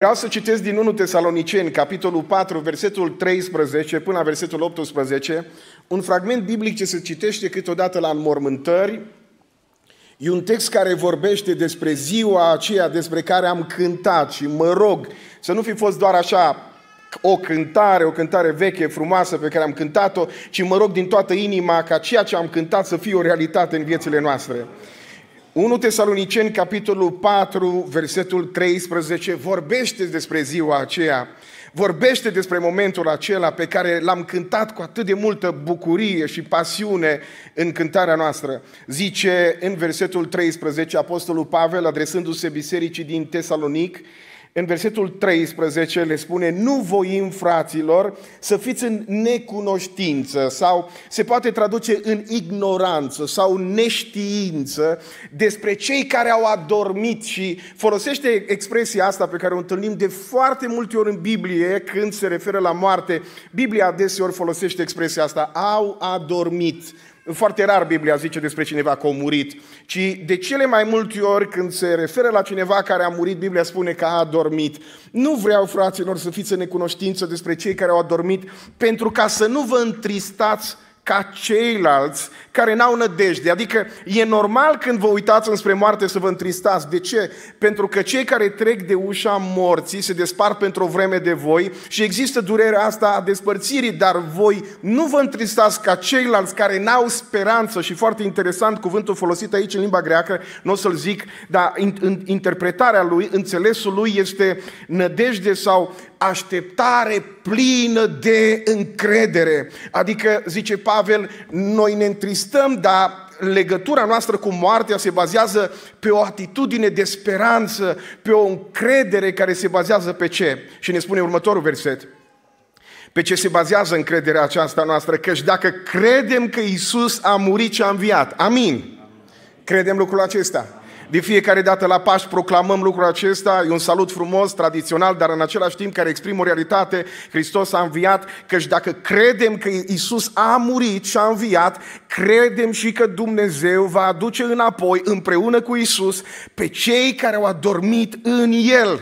Vreau să citesc din 1 Tesaloniceni, capitolul 4, versetul 13 până la versetul 18, un fragment biblic ce se citește câteodată la înmormântări. E un text care vorbește despre ziua aceea despre care am cântat și mă rog să nu fi fost doar așa o cântare, o cântare veche, frumoasă pe care am cântat-o, ci mă rog din toată inima ca ceea ce am cântat să fie o realitate în viețile noastre. 1 Tesaloniceni, capitolul 4, versetul 13, vorbește despre ziua aceea, vorbește despre momentul acela pe care l-am cântat cu atât de multă bucurie și pasiune în cântarea noastră. Zice în versetul 13 Apostolul Pavel, adresându-se bisericii din Tesalonic, în versetul 13 le spune, nu voim, fraților, să fiți în necunoștință sau se poate traduce în ignoranță sau neștiință despre cei care au adormit și folosește expresia asta pe care o întâlnim de foarte multe ori în Biblie când se referă la moarte. Biblia adeseori folosește expresia asta, au adormit foarte rar Biblia zice despre cineva că a murit, ci de cele mai multe ori când se referă la cineva care a murit, Biblia spune că a adormit. Nu vreau, fraților, să fiți în necunoștință despre cei care au adormit, pentru ca să nu vă întristați ca ceilalți care n-au nădejde. Adică e normal când vă uitați înspre moarte să vă întristați. De ce? Pentru că cei care trec de ușa morții se despart pentru o vreme de voi și există durerea asta a despărțirii, dar voi nu vă întristați ca ceilalți care n-au speranță și foarte interesant cuvântul folosit aici în limba greacă, nu o să-l zic, dar in, in, interpretarea lui, înțelesul lui este nădejde sau așteptare plină de încredere. Adică, zice Pavel, noi ne întristăm existăm, dar legătura noastră cu moartea se bazează pe o atitudine de speranță, pe o încredere care se bazează pe ce? Și ne spune următorul verset. Pe ce se bazează încrederea aceasta noastră? Căci dacă credem că Isus a murit și a înviat, amin. Credem lucrul acesta. De fiecare dată la Paști proclamăm lucrul acesta, e un salut frumos, tradițional, dar în același timp care exprimă o realitate, Hristos a înviat, căci dacă credem că Isus a murit și a înviat, credem și că Dumnezeu va aduce înapoi împreună cu Isus pe cei care au adormit în El.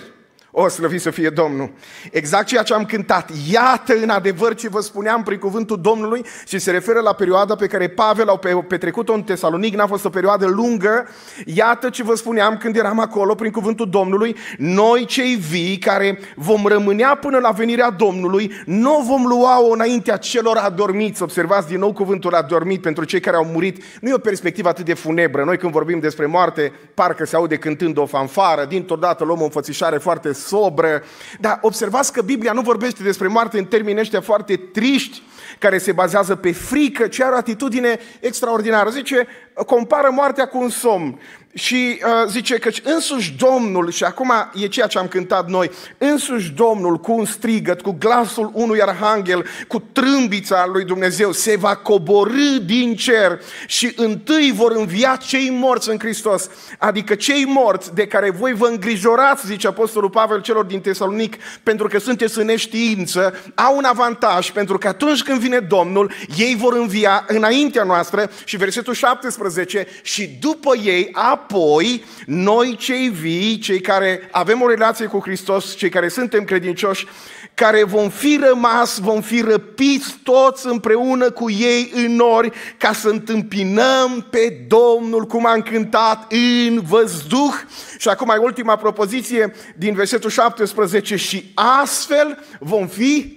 O, slăvit să fie Domnul! Exact ceea ce am cântat. Iată în adevăr ce vă spuneam prin cuvântul Domnului și se referă la perioada pe care Pavel au petrecut-o în Tesalonic, n-a fost o perioadă lungă. Iată ce vă spuneam când eram acolo prin cuvântul Domnului. Noi cei vii care vom rămânea până la venirea Domnului, nu vom lua-o înaintea celor adormiți. Observați din nou cuvântul adormit pentru cei care au murit. Nu e o perspectivă atât de funebră. Noi când vorbim despre moarte, parcă se aude cântând o fanfară, dintr-o dată luăm o înfățișare foarte sobră. Dar observați că Biblia nu vorbește despre moarte în termeni ăștia foarte triști, care se bazează pe frică, ci are o atitudine extraordinară. Zice, compară moartea cu un somn. Și uh, zice că însuși Domnul, și acum e ceea ce am cântat noi, însuși Domnul cu un strigăt, cu glasul unui arhanghel, cu trâmbița lui Dumnezeu, se va coborâ din cer și întâi vor învia cei morți în Hristos, adică cei morți de care voi vă îngrijorați, zice Apostolul Pavel celor din Tesalonic, pentru că sunteți în neștiință, au un avantaj, pentru că atunci când vine Domnul, ei vor învia înaintea noastră și versetul 17, și după ei, a apoi noi cei vii, cei care avem o relație cu Hristos, cei care suntem credincioși, care vom fi rămas, vom fi răpiți toți împreună cu ei în nori ca să întâmpinăm pe Domnul cum am cântat în văzduh. Și acum mai ultima propoziție din versetul 17 și astfel vom fi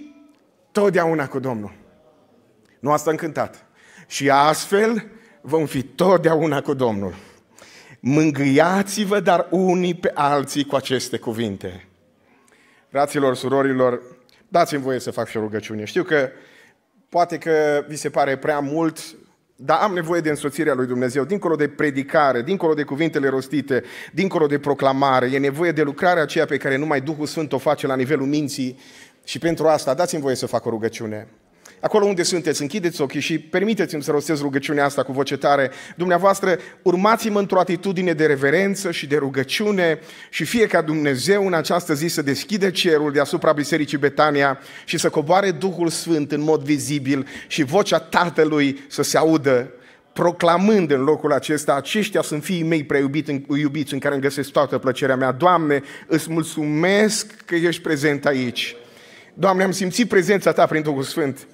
totdeauna cu Domnul. Nu asta am cântat. Și astfel vom fi totdeauna cu Domnul. Mângâiați-vă dar unii pe alții cu aceste cuvinte. Fraților, surorilor, dați-mi voie să fac și o rugăciune. Știu că poate că vi se pare prea mult, dar am nevoie de însoțirea lui Dumnezeu, dincolo de predicare, dincolo de cuvintele rostite, dincolo de proclamare, e nevoie de lucrarea aceea pe care numai Duhul Sfânt o face la nivelul minții și pentru asta dați-mi voie să fac o rugăciune acolo unde sunteți, închideți ochii și permiteți-mi să rostez rugăciunea asta cu voce tare. Dumneavoastră, urmați-mă într-o atitudine de reverență și de rugăciune și fie ca Dumnezeu în această zi să deschide cerul deasupra Bisericii Betania și să coboare Duhul Sfânt în mod vizibil și vocea Tatălui să se audă proclamând în locul acesta, aceștia sunt fiii mei preiubiți, iubiți, în care îmi găsesc toată plăcerea mea. Doamne, îți mulțumesc că ești prezent aici. Doamne, am simțit prezența Ta prin Duhul Sfânt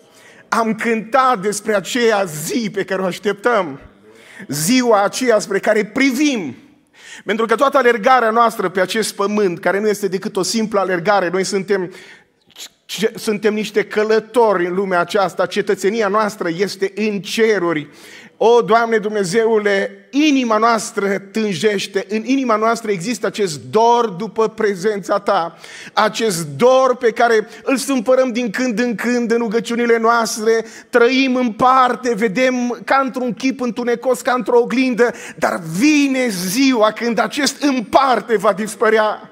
am cântat despre aceea zi pe care o așteptăm, ziua aceea spre care privim. Pentru că toată alergarea noastră pe acest pământ, care nu este decât o simplă alergare, noi suntem, suntem niște călători în lumea aceasta, cetățenia noastră este în ceruri. O, Doamne Dumnezeule, inima noastră tânjește, în inima noastră există acest dor după prezența ta, acest dor pe care îl stâmpărăm din când în când în rugăciunile noastre, trăim în parte, vedem ca într-un chip întunecos, ca într-o oglindă, dar vine ziua când acest în parte va dispărea.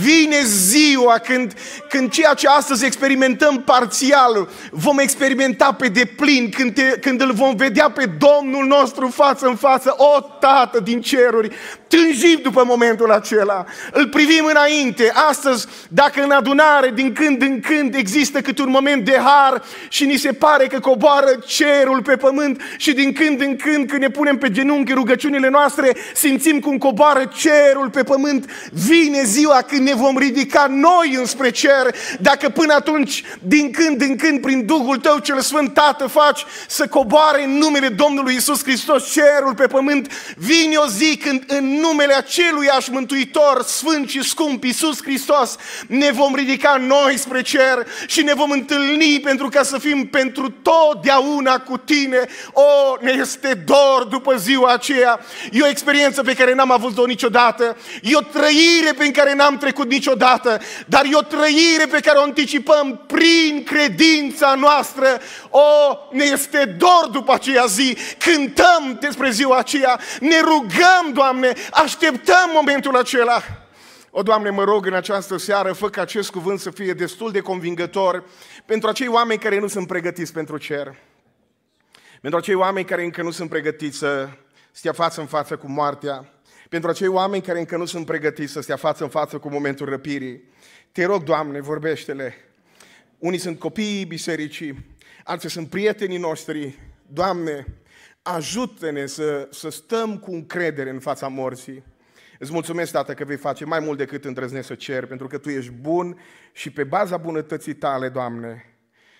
Vine ziua când, când ceea ce astăzi experimentăm parțial vom experimenta pe deplin, când, te, când îl vom vedea pe Domnul nostru față în față. O, o Tată din ceruri, tânjim după momentul acela, îl privim înainte. Astăzi, dacă în adunare, din când în când, există câte un moment de har și ni se pare că coboară cerul pe pământ și din când în când, când ne punem pe genunchi rugăciunile noastre, simțim cum coboară cerul pe pământ, vine ziua când ne vom ridica noi înspre cer, dacă până atunci, din când în când, prin Duhul Tău cel Sfânt, Tată, faci să coboare în numele Domnului Isus Hristos cerul pe pământ, vine o zi când în numele aș Mântuitor, Sfânt și Scump, Iisus Hristos, ne vom ridica noi spre cer și ne vom întâlni pentru ca să fim pentru totdeauna cu Tine. O, ne este dor după ziua aceea. E o experiență pe care n-am avut-o niciodată. E o trăire prin care n-am trecut niciodată. Dar e o trăire pe care o anticipăm prin credința noastră. O, ne este dor după aceea zi. Cântăm despre ziua aceea aceea ne rugăm, Doamne, așteptăm momentul acela. O, Doamne, mă rog în această seară, fă ca acest cuvânt să fie destul de convingător pentru acei oameni care nu sunt pregătiți pentru cer. Pentru acei oameni care încă nu sunt pregătiți să stea față în față cu moartea. Pentru acei oameni care încă nu sunt pregătiți să stea față în față cu momentul răpirii. Te rog, Doamne, vorbește-le. Unii sunt copiii bisericii, alții sunt prietenii noștri. Doamne, ajută-ne să, să stăm cu încredere în fața morții. Îți mulțumesc, Tată, că vei face mai mult decât îndrăznesc să cer, pentru că Tu ești bun și pe baza bunătății Tale, Doamne,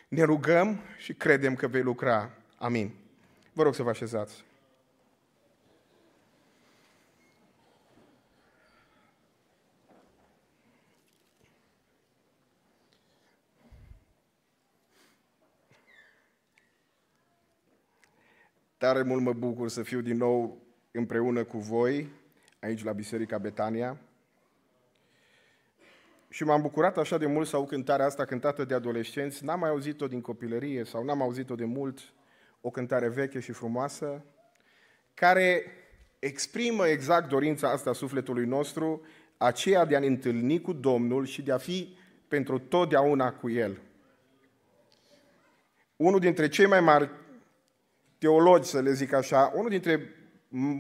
ne rugăm și credem că vei lucra. Amin. Vă rog să vă așezați. Tare mult mă bucur să fiu din nou împreună cu voi aici la Biserica Betania. Și m-am bucurat așa de mult să aud cântarea asta cântată de adolescenți. N-am mai auzit-o din copilărie sau n-am auzit-o de mult, o cântare veche și frumoasă, care exprimă exact dorința asta sufletului nostru, aceea de a ne întâlni cu Domnul și de a fi pentru totdeauna cu El. Unul dintre cei mai mari teologi, să le zic așa, unul dintre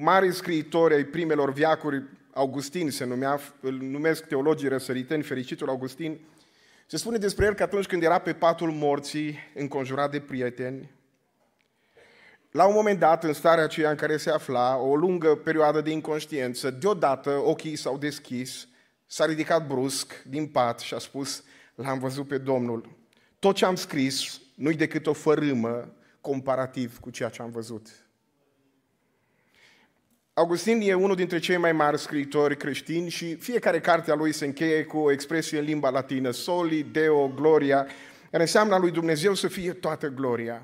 mari scriitori ai primelor viacuri, Augustin se numea, îl numesc teologii răsăriteni, fericitul Augustin, se spune despre el că atunci când era pe patul morții, înconjurat de prieteni, la un moment dat, în starea aceea în care se afla, o lungă perioadă de inconștiență, deodată ochii s-au deschis, s-a ridicat brusc din pat și a spus, l-am văzut pe Domnul. Tot ce am scris nu-i decât o fărâmă comparativ cu ceea ce am văzut. Augustin e unul dintre cei mai mari scriitori creștini și fiecare carte a lui se încheie cu o expresie în limba latină, soli, deo, gloria, care înseamnă lui Dumnezeu să fie toată gloria.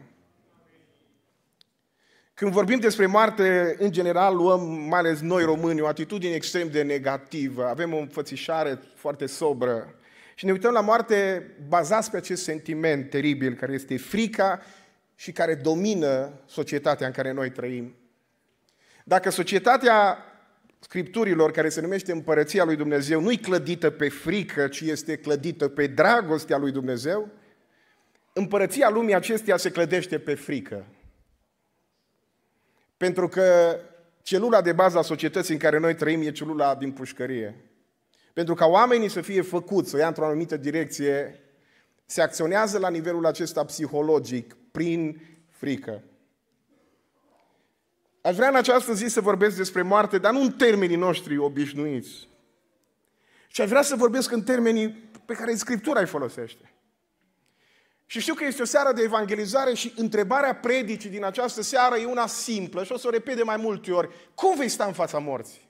Când vorbim despre moarte, în general luăm, mai ales noi români, o atitudine extrem de negativă. Avem o înfățișare foarte sobră. Și ne uităm la moarte bazați pe acest sentiment teribil care este frica și care domină societatea în care noi trăim. Dacă societatea Scripturilor, care se numește Împărăția lui Dumnezeu, nu-i clădită pe frică, ci este clădită pe dragostea lui Dumnezeu, Împărăția lumii acesteia se clădește pe frică. Pentru că celula de bază a societății în care noi trăim e celula din pușcărie. Pentru ca oamenii să fie făcuți, să ia într-o anumită direcție, se acționează la nivelul acesta psihologic, prin frică. Aș vrea în această zi să vorbesc despre moarte, dar nu în termenii noștri obișnuiți. Și aș vrea să vorbesc în termenii pe care Scriptura îi folosește. Și știu că este o seară de evangelizare și întrebarea predicii din această seară e una simplă și o să o repede mai multe ori. Cum vei sta în fața morții?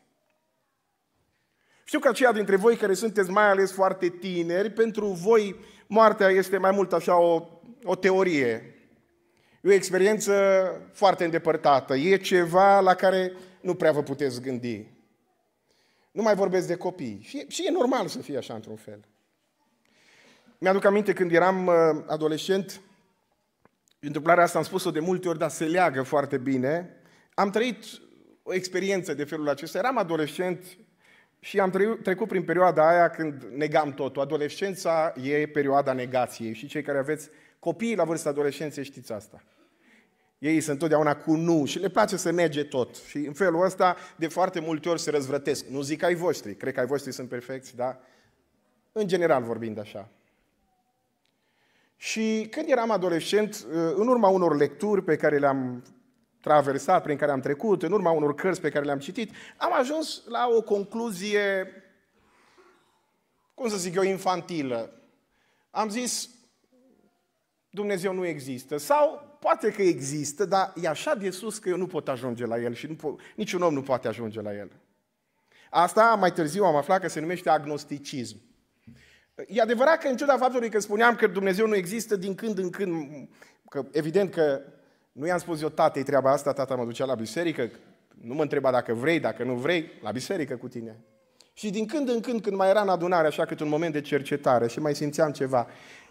Știu că aceia dintre voi care sunteți mai ales foarte tineri, pentru voi moartea este mai mult așa o, o teorie. E o experiență foarte îndepărtată. E ceva la care nu prea vă puteți gândi. Nu mai vorbesc de copii. Și, și e normal să fie așa într-un fel. Mi-aduc aminte când eram uh, adolescent, întâmplarea asta am spus-o de multe ori, dar se leagă foarte bine. Am trăit o experiență de felul acesta. Eram adolescent și am trecut prin perioada aia când negam totul. Adolescența e perioada negației și cei care aveți copii la vârsta adolescenței știți asta. Ei sunt întotdeauna cu nu și le place să nege tot. Și în felul ăsta, de foarte multe ori se răzvrătesc. Nu zic ai voștri, cred că ai voștri sunt perfecți, da? În general vorbind așa. Și când eram adolescent, ă, în urma unor lecturi pe care le-am traversat, prin care am trecut, în urma unor cărți pe care le-am citit, am ajuns la o concluzie, cum să zic eu, infantilă. Am zis, Dumnezeu nu există. Sau Poate că există, dar e așa de sus că eu nu pot ajunge la el și nu pot, niciun om nu poate ajunge la el. Asta mai târziu am aflat că se numește agnosticism. E adevărat că în ciuda faptului că spuneam că Dumnezeu nu există din când în când, că evident că nu i-am spus eu tatei treaba asta, tata mă ducea la biserică, nu mă întreba dacă vrei, dacă nu vrei, la biserică cu tine. Și din când în când, când mai era în adunare, așa cât un moment de cercetare și mai simțeam ceva,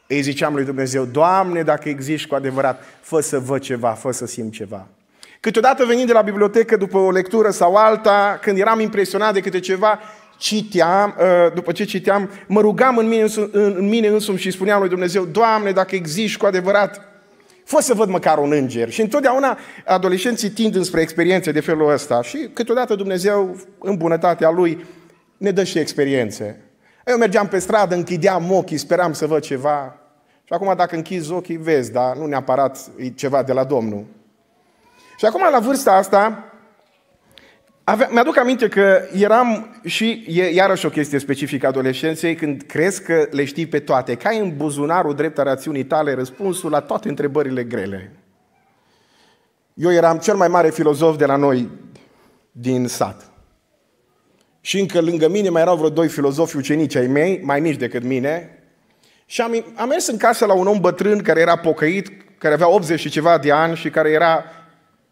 îi ziceam lui Dumnezeu, Doamne, dacă existi cu adevărat, fă să văd ceva, fă să simt ceva. Câteodată venind de la bibliotecă după o lectură sau alta, când eram impresionat de câte ceva, citeam, uh, după ce citeam, mă rugam în mine, însumi, în mine însumi și spuneam lui Dumnezeu, Doamne, dacă existi cu adevărat, fă să văd măcar un înger. Și întotdeauna adolescenții tind înspre experiențe de felul ăsta și câteodată Dumnezeu, în bunătatea Lui, ne dă și experiențe. Eu mergeam pe stradă, închideam ochii, speram să văd ceva. Și acum dacă închizi ochii, vezi, dar nu neapărat e ceva de la Domnul. Și acum, la vârsta asta, avea, mi-aduc aminte că eram și, e iarăși o chestie specifică adolescenței, când crezi că le știi pe toate, ai în buzunarul drept a rațiunii tale răspunsul la toate întrebările grele. Eu eram cel mai mare filozof de la noi din sat și încă lângă mine mai erau vreo doi filozofi ucenici ai mei, mai mici decât mine, și am, am mers în casă la un om bătrân care era pocăit, care avea 80 și ceva de ani și care era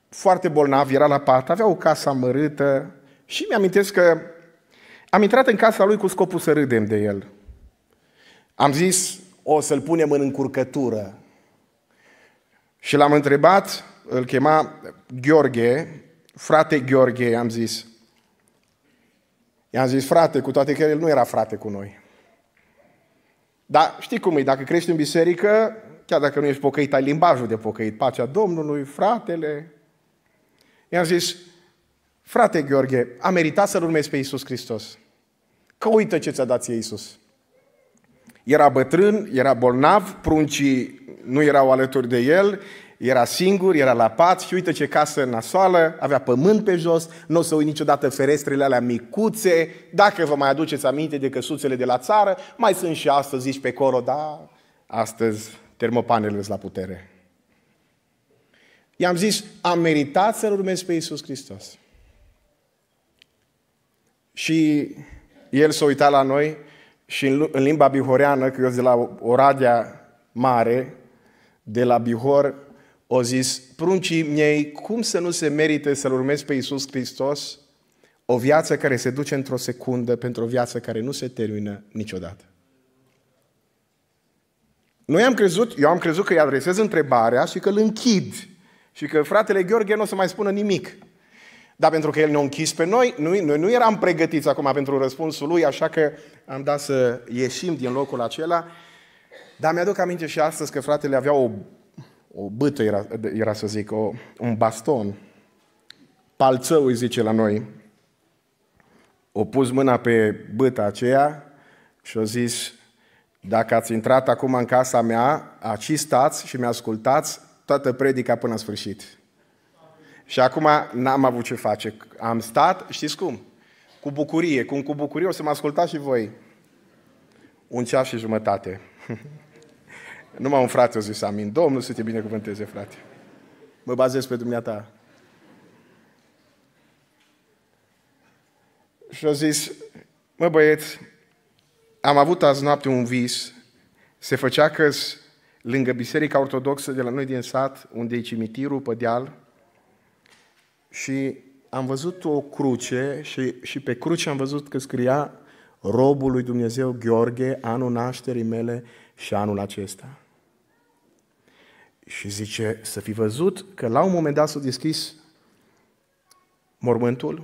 foarte bolnav, era la pat, avea o casă amărâtă și mi-amintesc că am intrat în casa lui cu scopul să râdem de el. Am zis, o să-l punem în încurcătură. Și l-am întrebat, îl chema Gheorghe, frate Gheorghe, am zis, I-am zis, frate, cu toate că el nu era frate cu noi. Dar știi cum e, dacă crești în biserică, chiar dacă nu ești pocăit, ai limbajul de pocăit, pacea Domnului, fratele. I-am zis, frate Gheorghe, a meritat să-L urmezi pe Iisus Hristos. Că uită ce ți-a dat Iisus. Era bătrân, era bolnav, pruncii nu erau alături de el, era singur, era la pat și uite ce casă nasoală, avea pământ pe jos, nu o să uit niciodată ferestrele alea micuțe. Dacă vă mai aduceți aminte de căsuțele de la țară, mai sunt și astăzi zici pe coro, da, astăzi termopanele la putere. I-am zis, am meritat să-L urmez pe Iisus Hristos. Și el s-a uitat la noi și în limba bihoreană, că eu de la Oradea Mare, de la Bihor, o zis pruncii miei, cum să nu se merite să-L urmezi pe Iisus Hristos? O viață care se duce într-o secundă pentru o viață care nu se termină niciodată. Noi am crezut, eu am crezut că îi adresez întrebarea și că îl închid. Și că fratele Gheorghe nu o să mai spună nimic. Dar pentru că el ne-a închis pe noi, noi, noi nu eram pregătiți acum pentru răspunsul lui, așa că am dat să ieșim din locul acela. Dar mi-aduc aminte și astăzi că fratele avea o o bâtă era, era să zic, o, un baston. Palțău îi zice la noi. O pus mâna pe bâta aceea și a zis, dacă ați intrat acum în casa mea, aci stați și mi-ascultați toată predica până la sfârșit. Și acum n-am avut ce face. Am stat, știți cum? Cu bucurie, cum cu bucurie o să mă ascultați și voi. Un ceas și jumătate. Numai un frate a zis amin. Domnul să te binecuvânteze, frate. Mă bazez pe dumneata. Și a zis, mă băieți, am avut azi noapte un vis, se făcea că lângă biserica ortodoxă de la noi din sat, unde e cimitirul pe deal, și am văzut o cruce și, și pe cruce am văzut că scria robul lui Dumnezeu Gheorghe, anul nașterii mele și anul acesta. Și zice, să fi văzut că la un moment dat s-a deschis mormântul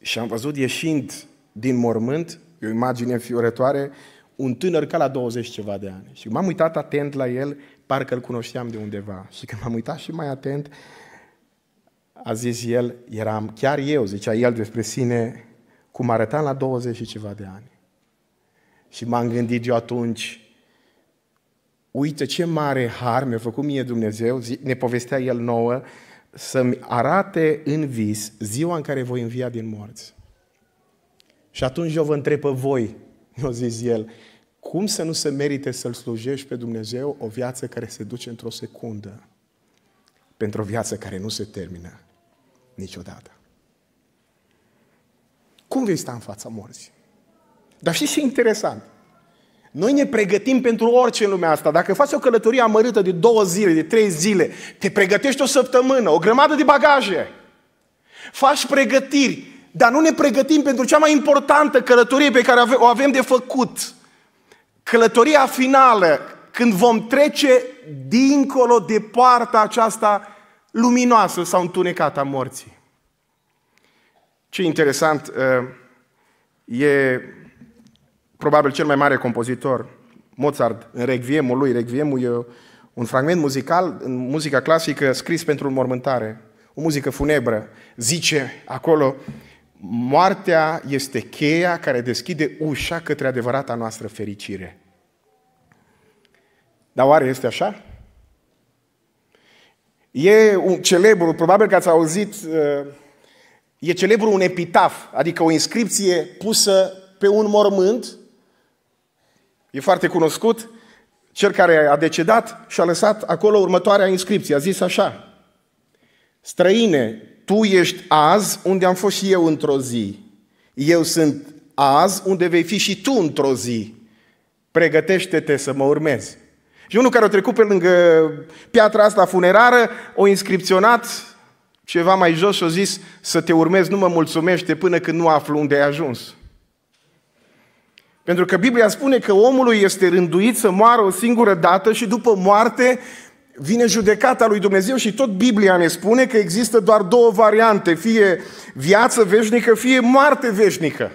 și am văzut ieșind din mormânt, e o imagine înfiorătoare, un tânăr ca la 20 ceva de ani. Și m-am uitat atent la el, parcă îl cunoșteam de undeva. Și când m-am uitat și mai atent, a zis el, eram chiar eu, zicea el despre sine, cum arătam la 20 și ceva de ani. Și m-am gândit eu atunci, Uite ce mare har mi-a făcut mie Dumnezeu, ne povestea el nouă, să-mi arate în vis ziua în care voi învia din morți. Și atunci eu vă întreb pe voi, mi-a zis el, cum să nu se merite să-L slujești pe Dumnezeu o viață care se duce într-o secundă pentru o viață care nu se termină niciodată? Cum vei sta în fața morții? Dar știți ce interesant? Noi ne pregătim pentru orice în lumea asta. Dacă faci o călătorie amărâtă de două zile, de trei zile, te pregătești o săptămână, o grămadă de bagaje. Faci pregătiri, dar nu ne pregătim pentru cea mai importantă călătorie pe care o avem de făcut. Călătoria finală, când vom trece dincolo de poarta aceasta luminoasă sau întunecată a morții. Ce interesant uh, e probabil cel mai mare compozitor, Mozart, în regviemul lui, Regviemul e un fragment muzical în muzica clasică scris pentru înmormântare, o muzică funebră. Zice acolo, moartea este cheia care deschide ușa către adevărata noastră fericire. Dar oare este așa? E un celebru, probabil că ați auzit, uh, e celebru un epitaf, adică o inscripție pusă pe un mormânt E foarte cunoscut. Cel care a decedat și-a lăsat acolo următoarea inscripție. A zis așa. Străine, tu ești azi unde am fost și eu într-o zi. Eu sunt azi unde vei fi și tu într-o zi. Pregătește-te să mă urmezi. Și unul care a trecut pe lângă piatra asta funerară, o inscripționat ceva mai jos și a zis să te urmezi nu mă mulțumește până când nu aflu unde ai ajuns. Pentru că Biblia spune că omului este rânduit să moară o singură dată și după moarte vine judecata lui Dumnezeu și tot Biblia ne spune că există doar două variante, fie viață veșnică, fie moarte veșnică.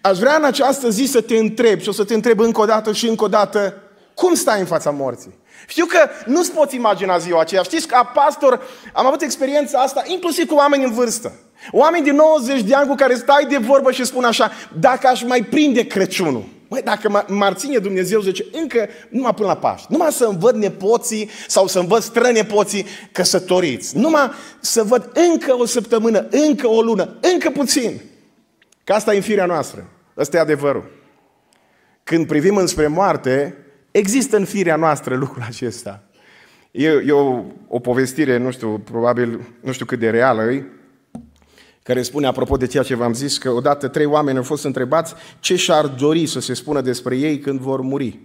Aș vrea în această zi să te întreb și o să te întreb încă o dată și încă o dată, cum stai în fața morții? Știu că nu-ți poți imagina ziua aceea. Știți, ca pastor am avut experiența asta inclusiv cu oameni în vârstă. Oameni de 90 de ani cu care stai de vorbă și spun așa, dacă aș mai prinde Crăciunul, Băi, dacă m-ar ține Dumnezeu, zice, încă numai până la Paști. Numai să-mi văd nepoții sau să-mi văd strănepoții căsătoriți. Numai să văd încă o săptămână, încă o lună, încă puțin. Că asta e în firea noastră. Ăsta e adevărul. Când privim înspre moarte, există în firea noastră lucrul acesta. E, e o, o povestire, nu știu, probabil, nu știu cât de reală e, care spune, apropo de ceea ce v-am zis, că odată trei oameni au fost întrebați ce și-ar dori să se spună despre ei când vor muri.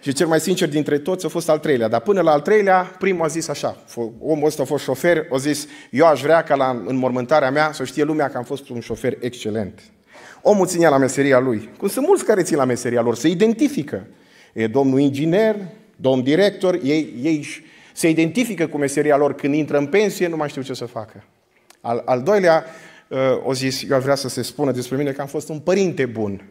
Și cel mai sincer dintre toți a fost al treilea. Dar până la al treilea, primul a zis așa, omul ăsta a fost șofer, a zis, eu aș vrea ca la înmormântarea mea să știe lumea că am fost un șofer excelent. Omul ținea la meseria lui. Cum sunt mulți care țin la meseria lor, se identifică. E domnul inginer, domn director, ei, ei se identifică cu meseria lor. Când intră în pensie, nu mai știu ce să facă. Al, al doilea, uh, o zis, eu vrea să se spună despre mine că am fost un părinte bun.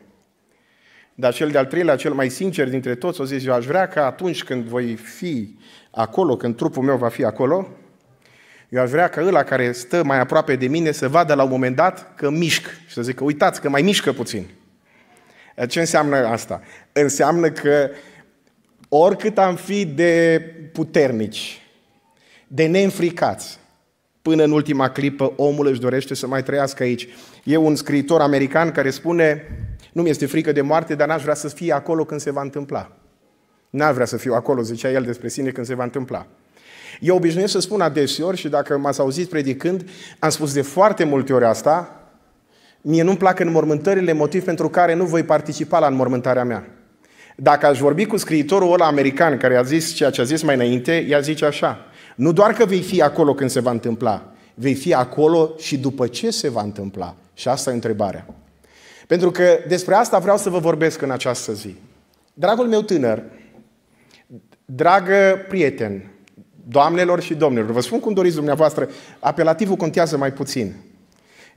Dar cel de-al treilea, cel mai sincer dintre toți, o zis, eu aș vrea că atunci când voi fi acolo, când trupul meu va fi acolo, eu aș vrea că ăla care stă mai aproape de mine să vadă la un moment dat că mișc și să zică, uitați că mai mișcă puțin. Ce înseamnă asta? Înseamnă că oricât am fi de puternici, de neînfricați, până în ultima clipă omul își dorește să mai trăiască aici. E un scriitor american care spune, nu mi-este frică de moarte, dar n-aș vrea să fie acolo când se va întâmpla. N-aș vrea să fiu acolo, zicea el despre sine, când se va întâmpla. Eu obișnuiesc să spun adeseori și dacă m-ați auzit predicând, am spus de foarte multe ori asta, mie nu-mi plac înmormântările, motiv pentru care nu voi participa la înmormântarea mea. Dacă aș vorbi cu scriitorul ăla american care a zis ceea ce a zis mai înainte, ea zice așa, nu doar că vei fi acolo când se va întâmpla, vei fi acolo și după ce se va întâmpla. Și asta e întrebarea. Pentru că despre asta vreau să vă vorbesc în această zi. Dragul meu tânăr, dragă prieten, doamnelor și domnilor, vă spun cum doriți dumneavoastră, apelativul contează mai puțin.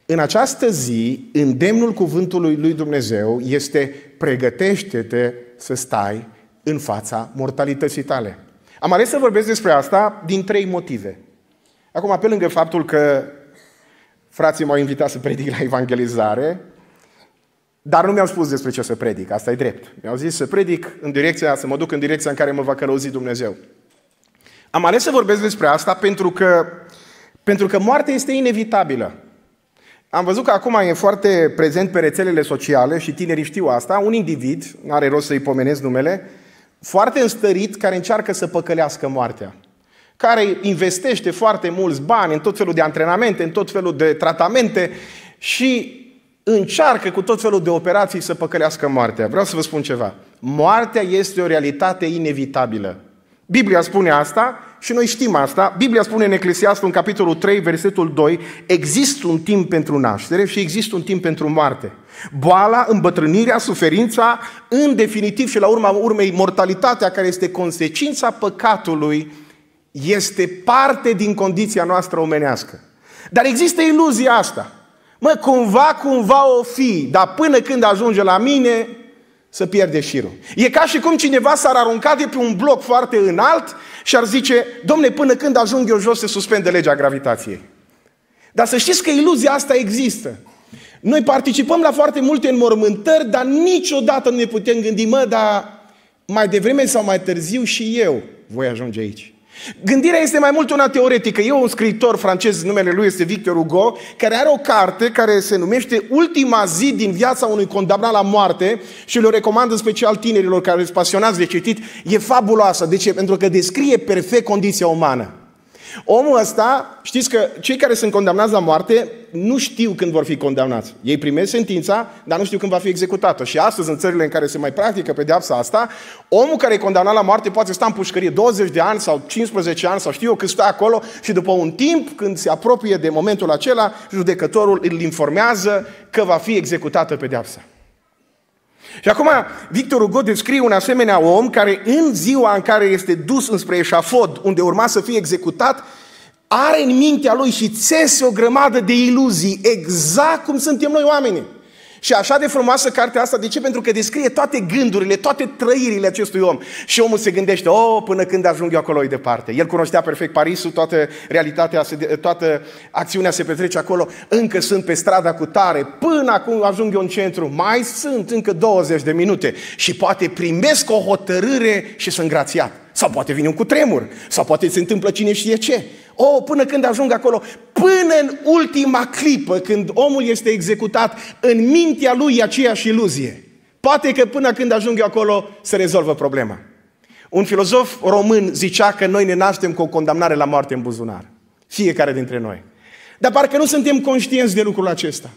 În această zi, îndemnul cuvântului lui Dumnezeu este pregătește-te să stai în fața mortalității tale. Am ales să vorbesc despre asta din trei motive. Acum, pe lângă faptul că frații m-au invitat să predic la evangelizare, dar nu mi-au spus despre ce să predic, asta e drept. Mi-au zis să predic în direcția, să mă duc în direcția în care mă va călăuzi Dumnezeu. Am ales să vorbesc despre asta pentru că, pentru că moartea este inevitabilă. Am văzut că acum e foarte prezent pe rețelele sociale și tinerii știu asta, un individ, nu are rost să-i pomenesc numele, foarte înstărit care încearcă să păcălească moartea, care investește foarte mulți bani în tot felul de antrenamente, în tot felul de tratamente și încearcă cu tot felul de operații să păcălească moartea. Vreau să vă spun ceva. Moartea este o realitate inevitabilă. Biblia spune asta și noi știm asta. Biblia spune în Eclesiastul, în capitolul 3, versetul 2, există un timp pentru naștere și există un timp pentru moarte. Boala, îmbătrânirea, suferința, în definitiv și la urma urmei mortalitatea care este consecința păcatului, este parte din condiția noastră omenească. Dar există iluzia asta. Mă, cumva, cumva o fi, dar până când ajunge la mine, să pierde șirul. E ca și cum cineva s-ar arunca de pe un bloc foarte înalt și ar zice, domne, până când ajung eu jos, se suspende legea gravitației. Dar să știți că iluzia asta există. Noi participăm la foarte multe înmormântări, dar niciodată nu ne putem gândi, mă, dar mai devreme sau mai târziu și eu voi ajunge aici. Gândirea este mai mult una teoretică. Eu un scriitor francez, numele lui este Victor Hugo, care are o carte care se numește Ultima zi din viața unui condamnat la moarte și le recomand în special tinerilor care sunt pasionați de citit. E fabuloasă. De ce? Pentru că descrie perfect condiția umană. Omul ăsta, știți că cei care sunt condamnați la moarte nu știu când vor fi condamnați. Ei primesc sentința, dar nu știu când va fi executată. Și astăzi, în țările în care se mai practică pedeapsa asta, omul care e condamnat la moarte poate sta în pușcărie 20 de ani sau 15 ani sau știu eu cât stă acolo și după un timp, când se apropie de momentul acela, judecătorul îl informează că va fi executată pedeapsa. Și acum Victor Hugo descrie un asemenea om care în ziua în care este dus înspre eșafod, unde urma să fie executat, are în mintea lui și țese o grămadă de iluzii, exact cum suntem noi oamenii. Și așa de frumoasă cartea asta, de ce? Pentru că descrie toate gândurile, toate trăirile acestui om. Și omul se gândește, oh, până când ajung eu acolo, e departe. El cunoștea perfect Parisul, toată realitatea, toată acțiunea se petrece acolo. Încă sunt pe strada cu tare, până acum ajung eu în centru, mai sunt încă 20 de minute. Și poate primesc o hotărâre și sunt grațiat. Sau poate vine un cutremur, sau poate se întâmplă cine știe ce. O, oh, până când ajung acolo, până în ultima clipă, când omul este executat, în mintea lui e aceeași iluzie. Poate că până când ajung eu acolo, se rezolvă problema. Un filozof român zicea că noi ne naștem cu o condamnare la moarte în buzunar. Fiecare dintre noi. Dar parcă nu suntem conștienți de lucrul acesta.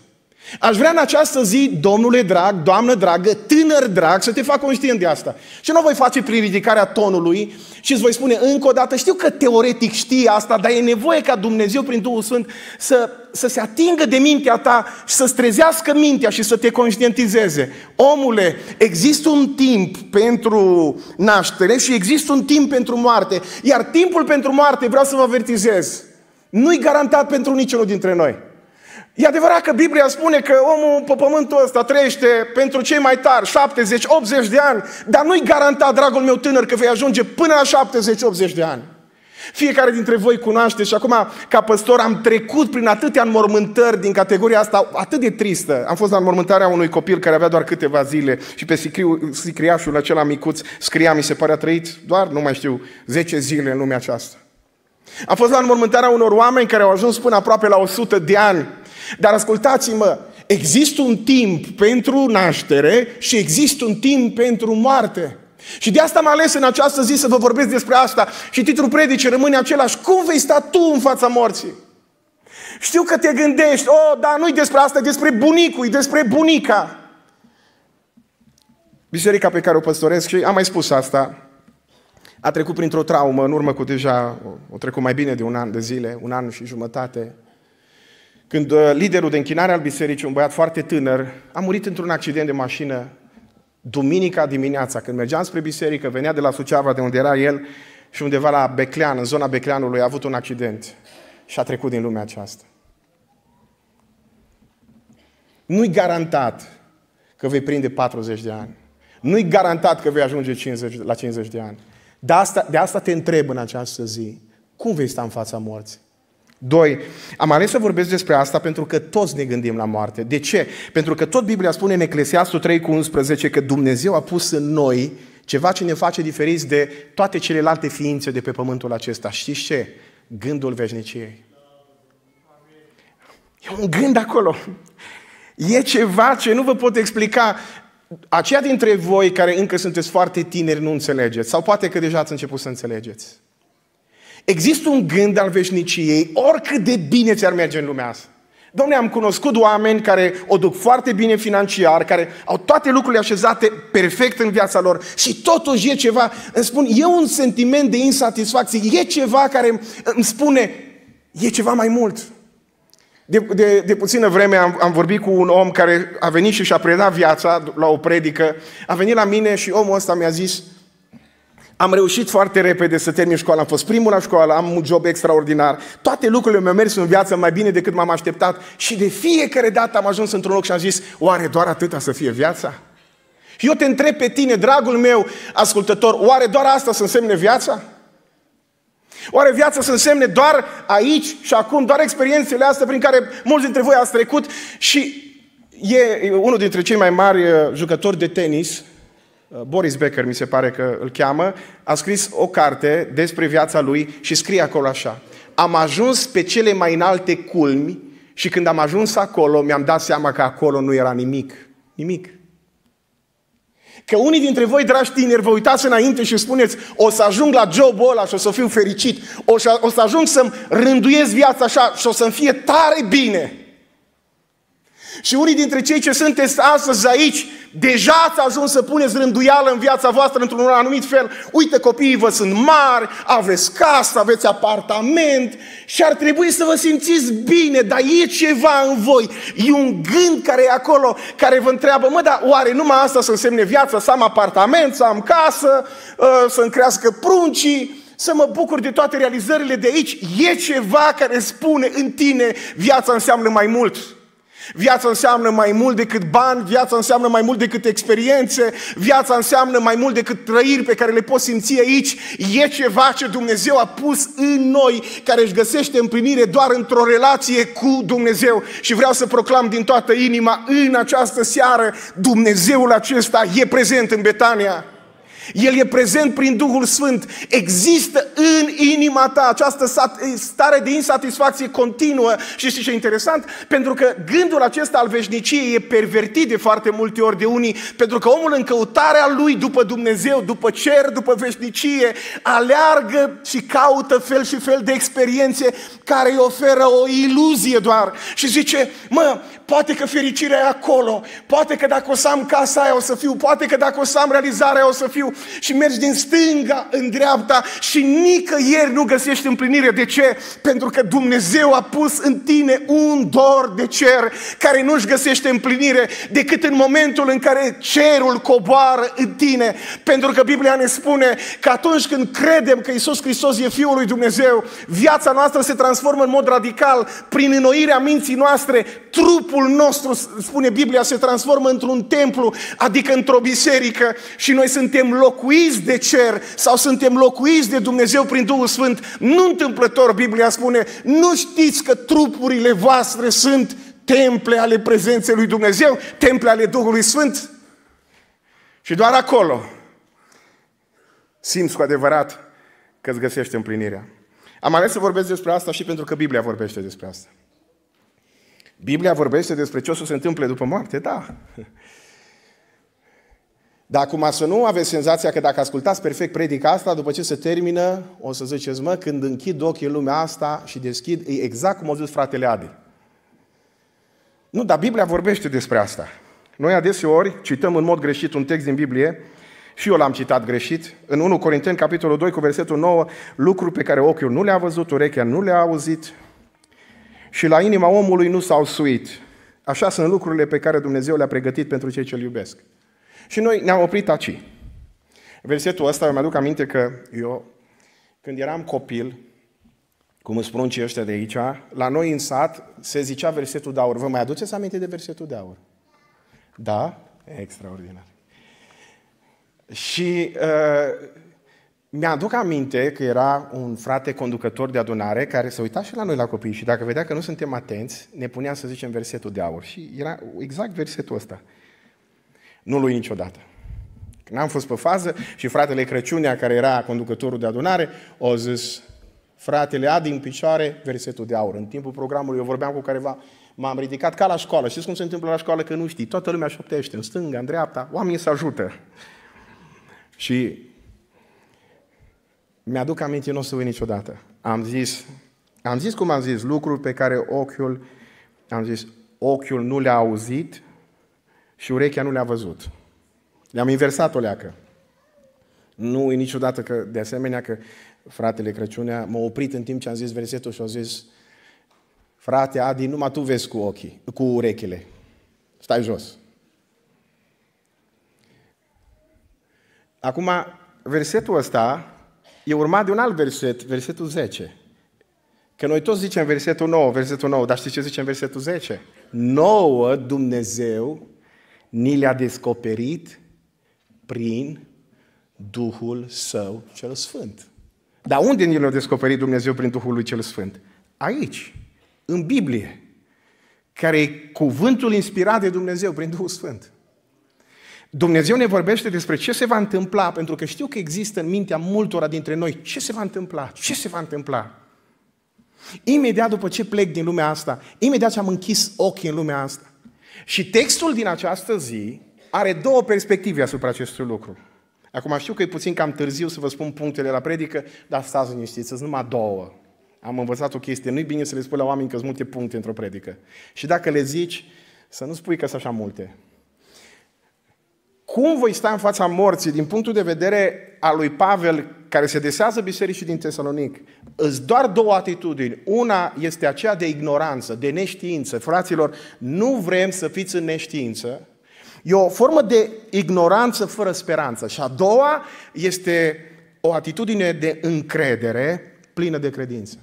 Aș vrea în această zi, domnule drag, doamnă dragă, tânăr drag, să te fac conștient de asta. Și nu voi face prin ridicarea tonului și îți voi spune încă o dată, știu că teoretic știi asta, dar e nevoie ca Dumnezeu prin Duhul Sfânt să, să se atingă de mintea ta și să strezească mintea și să te conștientizeze. Omule, există un timp pentru naștere și există un timp pentru moarte, iar timpul pentru moarte, vreau să vă avertizez, nu-i garantat pentru niciunul dintre noi. E adevărat că Biblia spune că omul pe pământul ăsta trăiește pentru cei mai tari, 70, 80 de ani, dar nu-i garantat, dragul meu tânăr, că vei ajunge până la 70, 80 de ani. Fiecare dintre voi cunoaște și acum, ca păstor, am trecut prin atâtea înmormântări din categoria asta atât de tristă. Am fost la înmormântarea unui copil care avea doar câteva zile și pe sicriu, sicriașul acela micuț scria, mi se pare, a trăit doar, nu mai știu, 10 zile în lumea aceasta. Am fost la înmormântarea unor oameni care au ajuns până aproape la 100 de ani dar ascultați-mă, există un timp pentru naștere și există un timp pentru moarte. Și de asta am ales în această zi să vă vorbesc despre asta. Și titlul predicii rămâne același. Cum vei sta tu în fața morții? Știu că te gândești, oh, dar nu-i despre asta, e despre bunicul, e despre bunica. Biserica pe care o păstoresc și am mai spus asta, a trecut printr-o traumă în urmă cu deja, o trecut mai bine de un an de zile, un an și jumătate. Când uh, liderul de închinare al bisericii, un băiat foarte tânăr, a murit într-un accident de mașină duminica dimineața, când mergeam spre biserică, venea de la Suceava, de unde era el, și undeva la Beclean, în zona Becleanului, a avut un accident și a trecut din lumea aceasta. Nu-i garantat că vei prinde 40 de ani. Nu-i garantat că vei ajunge 50, la 50 de ani. De asta, de asta te întreb în această zi. Cum vei sta în fața morții? Doi, am ales să vorbesc despre asta pentru că toți ne gândim la moarte. De ce? Pentru că tot Biblia spune în Eclesiastul 3 cu 11 că Dumnezeu a pus în noi ceva ce ne face diferiți de toate celelalte ființe de pe pământul acesta. Știți ce? Gândul veșniciei. E un gând acolo. E ceva ce nu vă pot explica. Aceia dintre voi care încă sunteți foarte tineri nu înțelegeți. Sau poate că deja ați început să înțelegeți. Există un gând al veșniciei, oricât de bine ți-ar merge în lumea asta. Domne, am cunoscut oameni care o duc foarte bine financiar, care au toate lucrurile așezate perfect în viața lor și totuși e ceva, îmi spun, e un sentiment de insatisfacție, e ceva care îmi spune, e ceva mai mult. De, de, de puțină vreme am, am vorbit cu un om care a venit și și-a predat viața la o predică, a venit la mine și omul ăsta mi-a zis, uh, am reușit foarte repede să termin școala, am fost primul la școală, am un job extraordinar. Toate lucrurile mi-au mers în viață mai bine decât m-am așteptat și de fiecare dată am ajuns într-un loc și am zis, oare doar atâta să fie viața? Eu te întreb pe tine, dragul meu ascultător, oare doar asta să însemne viața? Oare viața să însemne doar aici și acum, doar experiențele astea prin care mulți dintre voi ați trecut și e unul dintre cei mai mari uh, jucători de tenis, Uh, Boris Becker mi se pare că îl cheamă, a scris o carte despre viața lui și scrie acolo așa. Am ajuns pe cele mai înalte culmi și când am ajuns acolo, mi-am dat seama că acolo nu era nimic. Nimic. Că unii dintre voi, dragi tineri, vă uitați înainte și spuneți o să ajung la jobul ăla și o să fiu fericit, o să, o să ajung să-mi rânduiesc viața așa și o să-mi fie tare bine. Și unii dintre cei ce sunteți astăzi aici, deja ați ajuns să puneți rânduială în viața voastră într-un anumit fel. Uite, copiii vă sunt mari, aveți casă, aveți apartament și ar trebui să vă simțiți bine, dar e ceva în voi. E un gând care e acolo, care vă întreabă, mă, dar oare numai asta să însemne viața? Să am apartament, să am casă, ă, să-mi crească pruncii? să mă bucur de toate realizările de aici, e ceva care spune în tine viața înseamnă mai mult. Viața înseamnă mai mult decât bani, viața înseamnă mai mult decât experiențe, viața înseamnă mai mult decât trăiri pe care le poți simți aici. E ceva ce Dumnezeu a pus în noi, care își găsește împlinire doar într-o relație cu Dumnezeu. Și vreau să proclam din toată inima, în această seară, Dumnezeul acesta e prezent în Betania. El e prezent prin Duhul Sfânt. Există în inima ta această stare de insatisfacție continuă. Și știi ce interesant? Pentru că gândul acesta al veșniciei e pervertit de foarte multe ori de unii, pentru că omul în căutarea lui după Dumnezeu, după cer, după veșnicie, aleargă și caută fel și fel de experiențe care îi oferă o iluzie doar. Și zice, mă, Poate că fericirea e acolo. Poate că dacă o să am casa aia o să fiu. Poate că dacă o să am realizarea o să fiu. Și mergi din stânga în dreapta și nicăieri nu găsești împlinire. De ce? Pentru că Dumnezeu a pus în tine un dor de cer care nu-și găsește împlinire decât în momentul în care cerul coboară în tine. Pentru că Biblia ne spune că atunci când credem că Isus Hristos e Fiul lui Dumnezeu, viața noastră se transformă în mod radical prin înnoirea minții noastre, trupul trupul nostru, spune Biblia, se transformă într-un templu, adică într-o biserică și noi suntem locuiți de cer sau suntem locuiți de Dumnezeu prin Duhul Sfânt. Nu întâmplător, Biblia spune, nu știți că trupurile voastre sunt temple ale prezenței lui Dumnezeu, temple ale Duhului Sfânt? Și doar acolo simți cu adevărat că îți găsești împlinirea. Am ales să vorbesc despre asta și pentru că Biblia vorbește despre asta. Biblia vorbește despre ce o să se întâmple după moarte, da. Dar acum să nu aveți senzația că dacă ascultați perfect predica asta, după ce se termină, o să ziceți, mă, când închid ochii în lumea asta și deschid, e exact cum a zis fratele Adi. Nu, dar Biblia vorbește despre asta. Noi adeseori cităm în mod greșit un text din Biblie și eu l-am citat greșit. În 1 Corinteni, capitolul 2, cu versetul 9, lucruri pe care ochiul nu le-a văzut, urechea nu le-a auzit, și la inima omului nu s-au suit. Așa sunt lucrurile pe care Dumnezeu le-a pregătit pentru cei ce îl iubesc. Și noi ne-am oprit aici. Versetul ăsta, eu mi-aduc aminte că eu, când eram copil, cum îți spun ăștia de aici, la noi în sat se zicea versetul de aur. Vă mai aduceți aminte de versetul de aur? Da? Extraordinar. Și uh, mi-aduc aminte că era un frate conducător de adunare care se uita și la noi la copii și dacă vedea că nu suntem atenți, ne punea să zicem versetul de aur. Și era exact versetul ăsta. Nu lui niciodată. Când am fost pe fază și fratele Crăciunea, care era conducătorul de adunare, o zis, fratele, a din picioare versetul de aur. În timpul programului eu vorbeam cu careva, m-am ridicat ca la școală. Știți cum se întâmplă la școală? Că nu știi. Toată lumea șoptește în stânga, în dreapta. Oamenii se ajută. Și mi-aduc aminte, nu o să uit niciodată. Am zis, am zis cum am zis, lucruri pe care ochiul, am zis, ochiul nu le-a auzit și urechea nu le-a văzut. Le-am inversat o leacă. Nu e niciodată că, de asemenea, că fratele Crăciunea m-a oprit în timp ce am zis versetul și a zis, frate Adi, numai tu vezi cu ochii, cu urechile. Stai jos. Acum, versetul ăsta e urmat de un alt verset, versetul 10. Că noi toți zicem versetul 9, versetul 9, dar știți ce zicem versetul 10? Nouă Dumnezeu ni le-a descoperit prin Duhul Său cel Sfânt. Dar unde ni le-a descoperit Dumnezeu prin Duhul lui cel Sfânt? Aici, în Biblie, care e cuvântul inspirat de Dumnezeu prin Duhul Sfânt. Dumnezeu ne vorbește despre ce se va întâmpla, pentru că știu că există în mintea multora dintre noi ce se va întâmpla, ce se va întâmpla. Imediat după ce plec din lumea asta, imediat ce am închis ochii în lumea asta. Și textul din această zi are două perspective asupra acestui lucru. Acum știu că e puțin cam târziu să vă spun punctele la predică, dar stați liniștiți, sunt numai două. Am învățat o chestie, nu-i bine să le spui la oameni că sunt multe puncte într-o predică. Și dacă le zici, să nu spui că sunt așa multe. Cum voi sta în fața morții din punctul de vedere al lui Pavel care se desează bisericii din Tesalonic, îți doar două atitudini. Una este aceea de ignoranță, de neștiință. Fraților, nu vrem să fiți în neștiință. E o formă de ignoranță fără speranță. Și a doua este o atitudine de încredere plină de credință.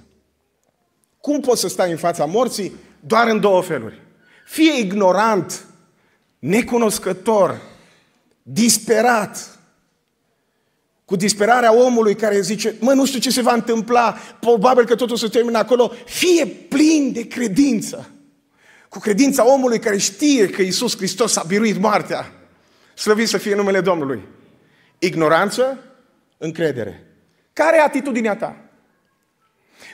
Cum poți să stai în fața morții? Doar în două feluri. Fie ignorant, necunoscător disperat, cu disperarea omului care zice, mă, nu știu ce se va întâmpla, probabil că totul se termină acolo, fie plin de credință. Cu credința omului care știe că Isus Hristos a biruit moartea. Slăvit să fie numele Domnului. Ignoranță, încredere. Care e atitudinea ta?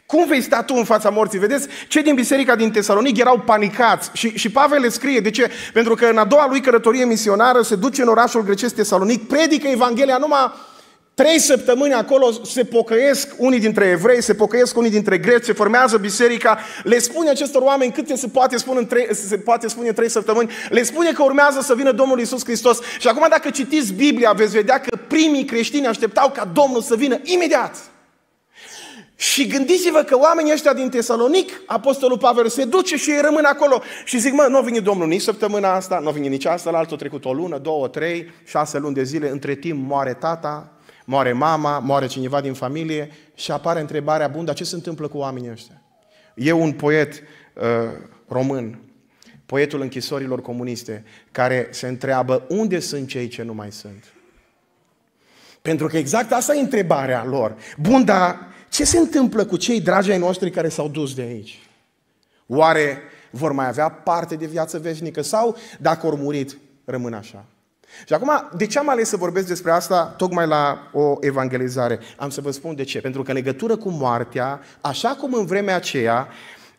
Cum vei sta tu în fața morții? Vedeți, cei din biserica din Tesalonic erau panicați și, și Pavel le scrie, de ce? Pentru că în a doua lui călătorie misionară se duce în orașul grecesc Tesalonic, predică Evanghelia numai Trei săptămâni acolo se pocăiesc unii dintre evrei, se pocăiesc unii dintre greci, se formează biserica, le spune acestor oameni cât se poate spune în trei, se poate spune în trei săptămâni, le spune că urmează să vină Domnul Isus Hristos. Și acum dacă citiți Biblia, veți vedea că primii creștini așteptau ca Domnul să vină imediat. Și gândiți-vă că oamenii ăștia din Tesalonic, Apostolul Pavel se duce și ei rămân acolo. Și zic, mă, nu a venit Domnul nici săptămâna asta, nu a venit nici asta, la altul trecut o lună, două, trei, șase luni de zile, între timp moare tata, moare mama, moare cineva din familie și apare întrebarea, bun, dar ce se întâmplă cu oamenii ăștia? Eu un poet uh, român, poetul închisorilor comuniste, care se întreabă unde sunt cei ce nu mai sunt. Pentru că exact asta e întrebarea lor. Bun, dar ce se întâmplă cu cei dragi ai noștri care s-au dus de aici? Oare vor mai avea parte de viață veșnică sau, dacă au murit, rămân așa? Și acum, de ce am ales să vorbesc despre asta tocmai la o evangelizare? Am să vă spun de ce. Pentru că în legătură cu moartea, așa cum în vremea aceea,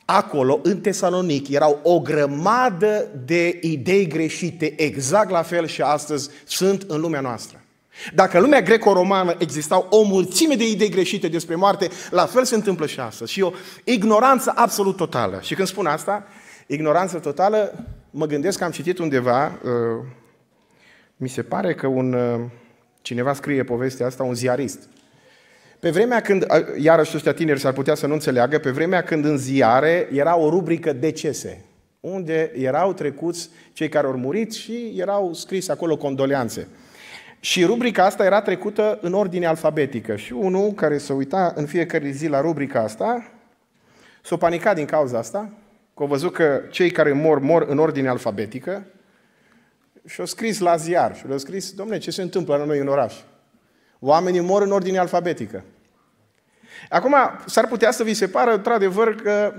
acolo, în Tesalonic, erau o grămadă de idei greșite, exact la fel și astăzi sunt în lumea noastră. Dacă în lumea greco-romană existau o mulțime de idei greșite despre moarte, la fel se întâmplă și astăzi. Și o ignoranță absolut totală. Și când spun asta, ignoranță totală, mă gândesc că am citit undeva, uh, mi se pare că un, uh, cineva scrie povestea asta, un ziarist. Pe vremea când, uh, iarăși ăștia tineri s-ar putea să nu înțeleagă, pe vremea când în ziare era o rubrică decese, unde erau trecuți cei care au murit și erau scris acolo condoleanțe. Și rubrica asta era trecută în ordine alfabetică. Și unul care se uita în fiecare zi la rubrica asta, s a panicat din cauza asta, că a văzut că cei care mor, mor în ordine alfabetică, și au scris la ziar și le a scris, domne, ce se întâmplă la noi în oraș? Oamenii mor în ordine alfabetică. Acum, s-ar putea să vi se pară, într-adevăr, că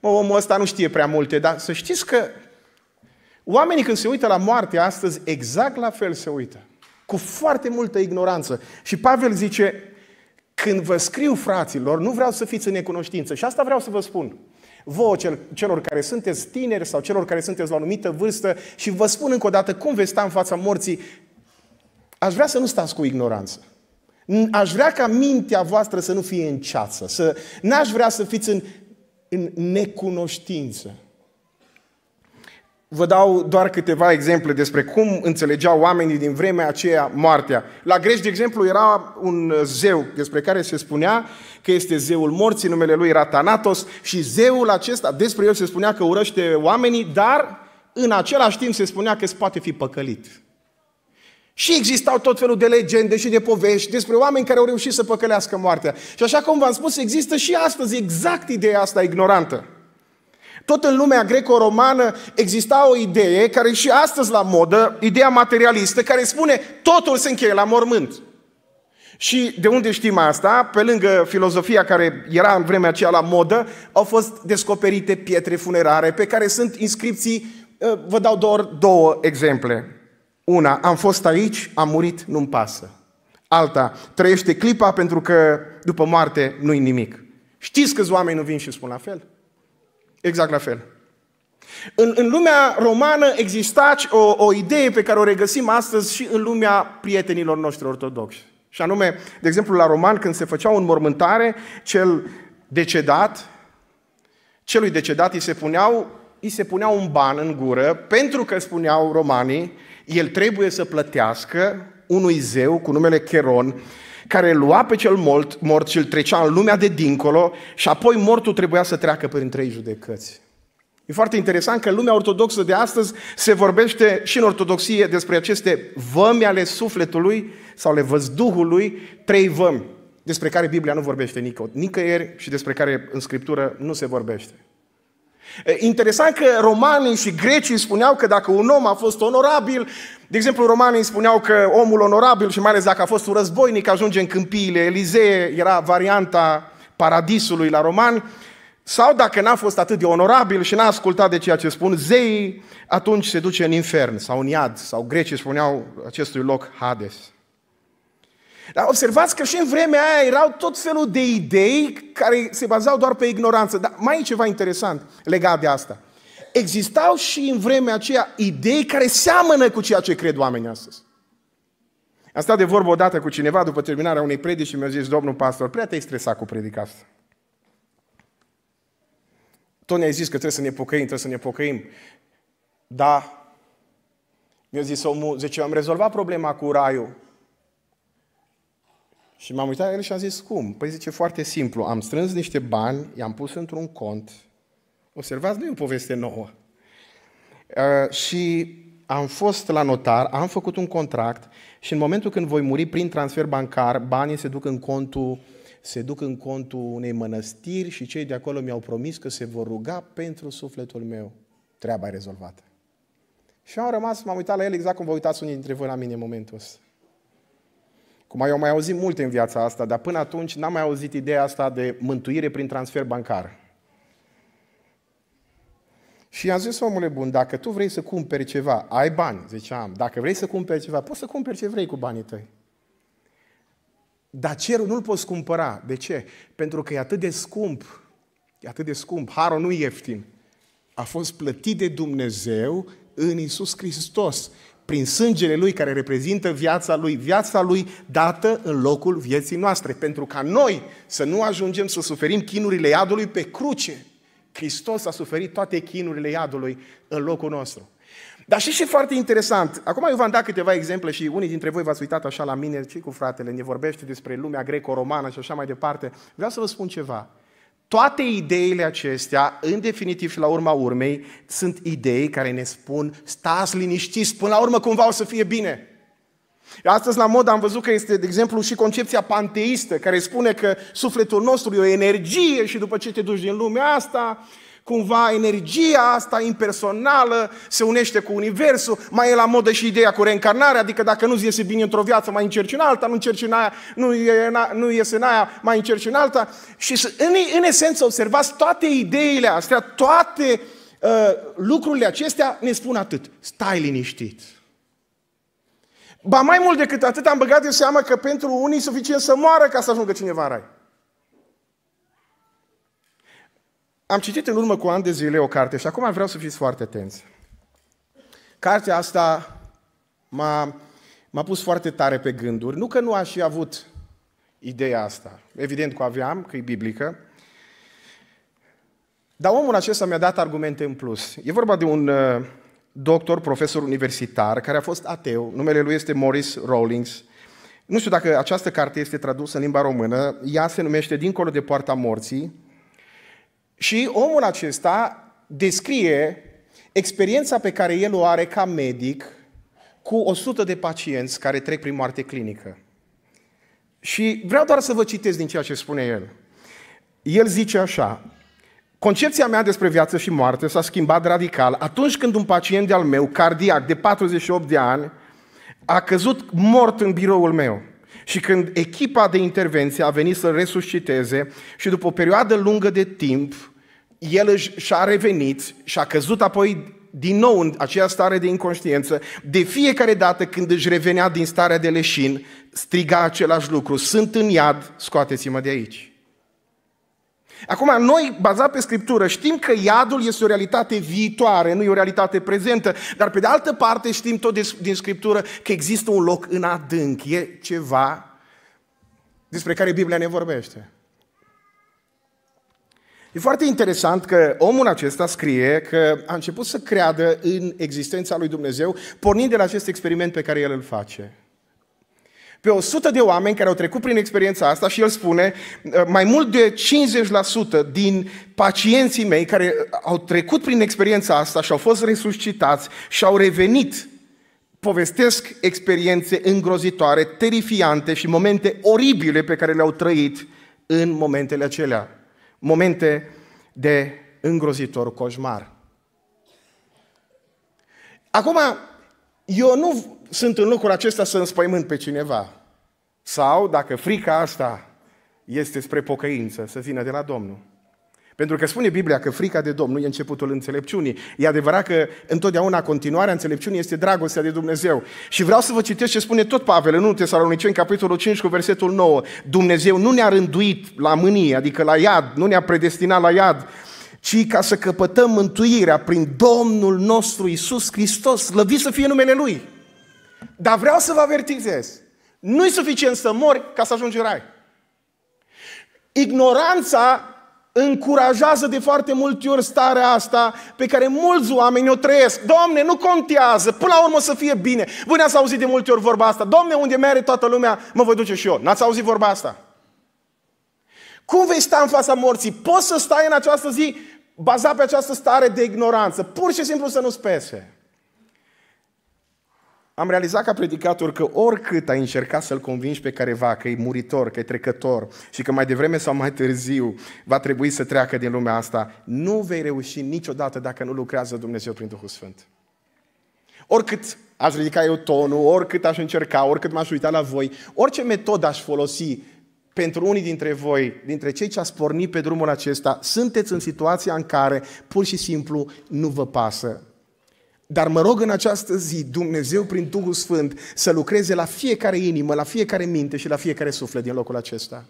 mă, omul ăsta nu știe prea multe, dar să știți că oamenii când se uită la moarte astăzi, exact la fel se uită cu foarte multă ignoranță. Și Pavel zice, când vă scriu, fraților, nu vreau să fiți în necunoștință. Și asta vreau să vă spun. voi, celor care sunteți tineri sau celor care sunteți la o anumită vârstă și vă spun încă o dată cum veți sta în fața morții, aș vrea să nu stați cu ignoranță. Aș vrea ca mintea voastră să nu fie în ceață, să n-aș vrea să fiți în, în necunoștință. Vă dau doar câteva exemple despre cum înțelegeau oamenii din vremea aceea moartea. La greci, de exemplu, era un zeu despre care se spunea că este zeul morții, numele lui era Thanatos și zeul acesta, despre el se spunea că urăște oamenii, dar în același timp se spunea că poate fi păcălit. Și existau tot felul de legende și de povești despre oameni care au reușit să păcălească moartea. Și așa cum v-am spus, există și astăzi exact ideea asta ignorantă. Tot în lumea greco-romană exista o idee care și astăzi la modă, ideea materialistă, care spune totul se încheie la mormânt. Și de unde știm asta? Pe lângă filozofia care era în vremea aceea la modă, au fost descoperite pietre funerare pe care sunt inscripții, ă, vă dau doar două exemple. Una, am fost aici, am murit, nu-mi pasă. Alta, trăiește clipa pentru că după moarte nu-i nimic. Știți câți oameni nu vin și spun la fel? Exact la fel. În, în lumea romană exista o, o idee pe care o regăsim astăzi și în lumea prietenilor noștri ortodoxi. Și anume, de exemplu, la roman, când se făcea o mormântare, cel decedat, celui decedat îi se puneau îi se punea un ban în gură, pentru că spuneau romanii, el trebuie să plătească unui zeu cu numele Cheron care lua pe cel mort, mort și îl trecea în lumea de dincolo și apoi mortul trebuia să treacă prin trei judecăți. E foarte interesant că în lumea ortodoxă de astăzi se vorbește și în ortodoxie despre aceste vămi ale sufletului sau ale văzduhului, trei vămi, despre care Biblia nu vorbește nică, nicăieri și despre care în Scriptură nu se vorbește. Interesant că romanii și grecii spuneau că dacă un om a fost onorabil, de exemplu, romanii spuneau că omul onorabil, și mai ales dacă a fost un războinic, ajunge în câmpiile Elizee, era varianta paradisului la romani, sau dacă n-a fost atât de onorabil și n-a ascultat de ceea ce spun zeii, atunci se duce în infern sau în iad, sau grecii spuneau acestui loc Hades. Dar observați că și în vremea aia erau tot felul de idei care se bazau doar pe ignoranță. Dar mai e ceva interesant legat de asta – existau și în vremea aceea idei care seamănă cu ceea ce cred oamenii astăzi. Am stat de vorbă odată cu cineva după terminarea unei predici și mi-a zis, domnul pastor, prea te-ai stresat cu predica asta. Tot ne-ai zis că trebuie să ne pocăim, trebuie să ne pocăim. Da, mi-a zis omul, zice, am rezolvat problema cu raiul. Și m-am uitat el și am zis, cum? Păi zice, foarte simplu, am strâns niște bani, i-am pus într-un cont Observați, nu e o poveste nouă. Uh, și am fost la notar, am făcut un contract și în momentul când voi muri prin transfer bancar, banii se duc în contul se duc în contul unei mănăstiri și cei de acolo mi-au promis că se vor ruga pentru sufletul meu. Treaba e rezolvată. Și am rămas, m-am uitat la el exact cum vă uitați unii dintre voi la mine în momentul ăsta. Cum eu am mai auzit multe în viața asta, dar până atunci n-am mai auzit ideea asta de mântuire prin transfer bancar. Și i-am zis, omule bun, dacă tu vrei să cumperi ceva, ai bani, ziceam, dacă vrei să cumperi ceva, poți să cumperi ce vrei cu banii tăi. Dar cerul nu-l poți cumpăra. De ce? Pentru că e atât de scump. E atât de scump. Harul nu ieftin. A fost plătit de Dumnezeu în Isus Hristos, prin sângele Lui care reprezintă viața Lui, viața Lui dată în locul vieții noastre, pentru ca noi să nu ajungem să suferim chinurile iadului pe cruce. Hristos a suferit toate chinurile iadului în locul nostru. Dar și și foarte interesant, acum eu v-am dat câteva exemple și unii dintre voi v-ați uitat așa la mine, ce cu fratele, ne vorbește despre lumea greco-romană și așa mai departe. Vreau să vă spun ceva. Toate ideile acestea, în definitiv și la urma urmei, sunt idei care ne spun stați liniștiți, până la urmă cumva o să fie bine. Astăzi, la mod, am văzut că este, de exemplu, și concepția panteistă, care spune că sufletul nostru e o energie și după ce te duci din lumea asta, cumva energia asta impersonală se unește cu Universul, mai e la modă și ideea cu reîncarnarea, adică dacă nu-ți iese bine într-o viață, mai încerci în alta, nu încerci în aia, nu, e, nu iese în aia, mai încerci în alta. Și în, în esență, observați, toate ideile astea, toate uh, lucrurile acestea ne spun atât, stai liniștit. Ba mai mult decât atât, am băgat în seama că pentru unii e suficient să moară ca să ajungă cineva în rai. Am citit în urmă cu ani de zile o carte și acum vreau să fiți foarte atenți. Cartea asta m-a, m-a pus foarte tare pe gânduri. Nu că nu aș fi avut ideea asta. Evident că o aveam, că e biblică. Dar omul acesta mi-a dat argumente în plus. E vorba de un uh, doctor, profesor universitar, care a fost ateu, numele lui este Morris Rawlings. Nu știu dacă această carte este tradusă în limba română, ea se numește Dincolo de poarta morții și omul acesta descrie experiența pe care el o are ca medic cu 100 de pacienți care trec prin moarte clinică. Și vreau doar să vă citesc din ceea ce spune el. El zice așa, Concepția mea despre viață și moarte s-a schimbat radical atunci când un pacient de-al meu, cardiac, de 48 de ani, a căzut mort în biroul meu. Și când echipa de intervenție a venit să resusciteze și după o perioadă lungă de timp, el și-a revenit și a căzut apoi din nou în aceea stare de inconștiență, de fiecare dată când își revenea din starea de leșin, striga același lucru, sunt în iad, scoateți-mă de aici. Acum, noi, bazat pe Scriptură, știm că iadul este o realitate viitoare, nu e o realitate prezentă, dar pe de altă parte știm tot din Scriptură că există un loc în adânc, e ceva despre care Biblia ne vorbește. E foarte interesant că omul acesta scrie că a început să creadă în existența lui Dumnezeu, pornind de la acest experiment pe care el îl face pe 100 de oameni care au trecut prin experiența asta și el spune, ă, mai mult de 50% din pacienții mei care ă, au trecut prin experiența asta și au fost resuscitați și au revenit, povestesc experiențe îngrozitoare, terifiante și momente oribile pe care le-au trăit în momentele acelea. Momente de îngrozitor coșmar. Acum, eu nu sunt în locul acesta să înspăimânt pe cineva. Sau, dacă frica asta este spre pocăință, să vină de la Domnul. Pentru că spune Biblia că frica de Domnul e începutul înțelepciunii. E adevărat că întotdeauna continuarea înțelepciunii este dragostea de Dumnezeu. Și vreau să vă citesc ce spune tot Pavel în 1 Tesaloniceni, capitolul 5 cu versetul 9. Dumnezeu nu ne-a rânduit la mânie, adică la iad, nu ne-a predestinat la iad, ci ca să căpătăm mântuirea prin Domnul nostru Isus Hristos, slăvit să fie numele Lui. Dar vreau să vă avertizez, nu e suficient să mori ca să ajungi în rai. Ignoranța încurajează de foarte multe ori starea asta pe care mulți oameni o trăiesc. Domne, nu contează, până la urmă să fie bine. Voi ne-ați auzit de multe ori vorba asta. Domne, unde merge toată lumea, mă voi duce și eu. N-ați auzit vorba asta? Cum vei sta în fața morții? Poți să stai în această zi bazat pe această stare de ignoranță. Pur și simplu să nu spese. Am realizat ca predicator că oricât ai încercat să-l convingi pe careva că e muritor, că e trecător și că mai devreme sau mai târziu va trebui să treacă din lumea asta, nu vei reuși niciodată dacă nu lucrează Dumnezeu prin Duhul Sfânt. Oricât aș ridica eu tonul, oricât aș încerca, oricât m-aș uita la voi, orice metodă aș folosi, pentru unii dintre voi, dintre cei ce ați pornit pe drumul acesta, sunteți în situația în care pur și simplu nu vă pasă. Dar mă rog în această zi, Dumnezeu prin Duhul Sfânt, să lucreze la fiecare inimă, la fiecare minte și la fiecare suflet din locul acesta.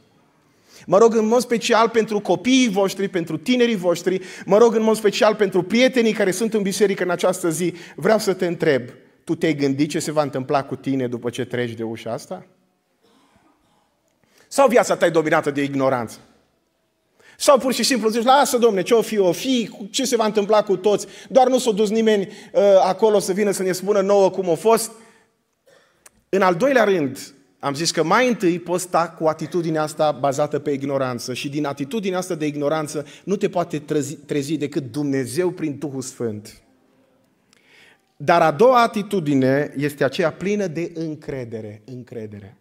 Mă rog în mod special pentru copiii voștri, pentru tinerii voștri, mă rog în mod special pentru prietenii care sunt în biserică în această zi. Vreau să te întreb, tu te-ai gândit ce se va întâmpla cu tine după ce treci de ușa asta? Sau viața ta e dominată de ignoranță? Sau pur și simplu zici, lasă domne, ce o fi, o fi, ce se va întâmpla cu toți, doar nu s-a dus nimeni uh, acolo să vină să ne spună nouă cum a fost. În al doilea rând, am zis că mai întâi poți sta cu atitudinea asta bazată pe ignoranță și din atitudinea asta de ignoranță nu te poate trezi, trezi decât Dumnezeu prin Duhul Sfânt. Dar a doua atitudine este aceea plină de încredere, încredere.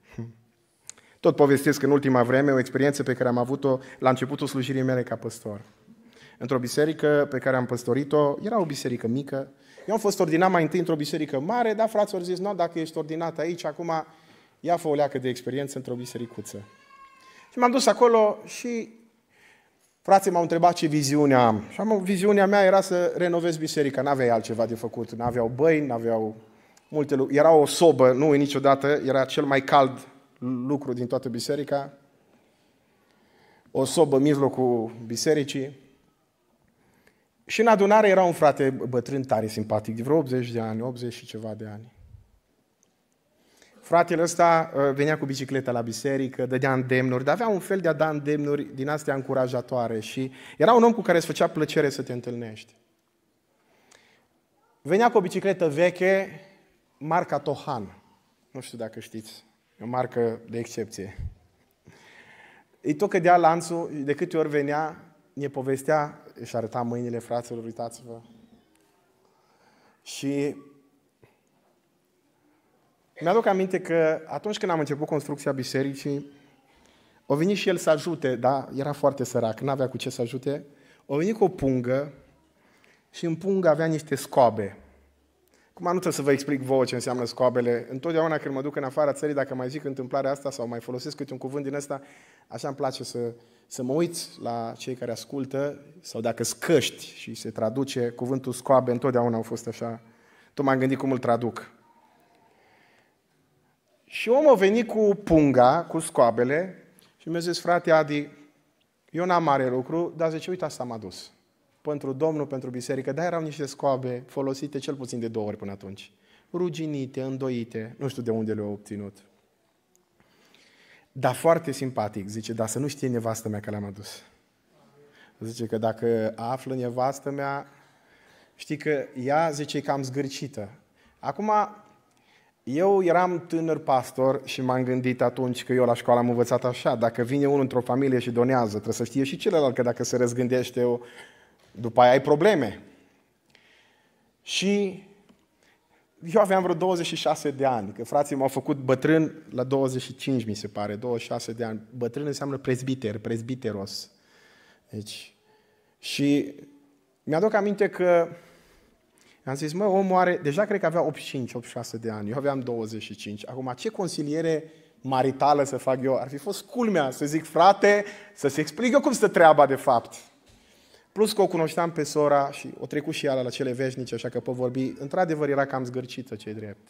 Tot povestesc în ultima vreme o experiență pe care am avut-o la începutul slujirii mele ca păstor. Într-o biserică pe care am păstorit-o, era o biserică mică. Eu am fost ordinat mai întâi într-o biserică mare, dar frații au zis, nu, dacă ești ordinat aici, acum ia fă o leacă de experiență într-o bisericuță. Și m-am dus acolo și frații m-au întrebat ce viziune am. Și am, viziunea mea era să renovez biserica, n-aveai altceva de făcut. N-aveau băi, n-aveau multe lucruri. Era o sobă, nu niciodată, era cel mai cald lucru din toată biserica, o sobă în mijlocul bisericii. Și în adunare era un frate bătrân tare simpatic, de vreo 80 de ani, 80 și ceva de ani. Fratele ăsta uh, venea cu bicicleta la biserică, dădea îndemnuri, dar avea un fel de a da îndemnuri din astea încurajatoare și era un om cu care îți făcea plăcere să te întâlnești. Venea cu o bicicletă veche, marca Tohan. Nu știu dacă știți E o marcă de excepție. Îi tot cădea lanțul, de câte ori venea, ne povestea, își arăta mâinile fraților, uitați-vă. Și mi-aduc aminte că atunci când am început construcția bisericii, o venit și el să ajute, da? Era foarte sărac, n-avea cu ce să ajute. O venit cu o pungă și în pungă avea niște scoabe. Acum nu trebuie să vă explic vouă ce înseamnă scoabele. Întotdeauna când mă duc în afara țării, dacă mai zic întâmplarea asta sau mai folosesc câte un cuvânt din asta, așa îmi place să, să mă uit la cei care ascultă sau dacă scăști și se traduce cuvântul scoabe, întotdeauna au fost așa. Tu m-am gândit cum îl traduc. Și omul a venit cu punga, cu scoabele și mi-a zis, frate Adi, eu n-am mare lucru, dar zice, uite asta m-a dus pentru Domnul, pentru biserică, dar erau niște scoabe folosite cel puțin de două ori până atunci. Ruginite, îndoite, nu știu de unde le-au obținut. Dar foarte simpatic, zice, dar să nu știe nevastă mea că le-am adus. Zice că dacă află nevastă mea, știi că ea, zice, e cam zgârcită. Acum, eu eram tânăr pastor și m-am gândit atunci că eu la școală am învățat așa, dacă vine unul într-o familie și donează, trebuie să știe și celălalt că dacă se răzgândește o, după aia ai probleme. Și eu aveam vreo 26 de ani, că frații m-au făcut bătrân la 25, mi se pare, 26 de ani. Bătrân înseamnă prezbiter, prezbiteros. Deci, și mi-aduc aminte că am zis, mă, omul are, deja cred că avea 85-86 de ani, eu aveam 25. Acum, ce consiliere maritală să fac eu? Ar fi fost culmea să zic, frate, să se explică cum stă treaba de fapt. Plus că o cunoșteam pe sora și o trecut și ea la cele veșnice, așa că pot vorbi. Într-adevăr era cam zgârcită, ce drept.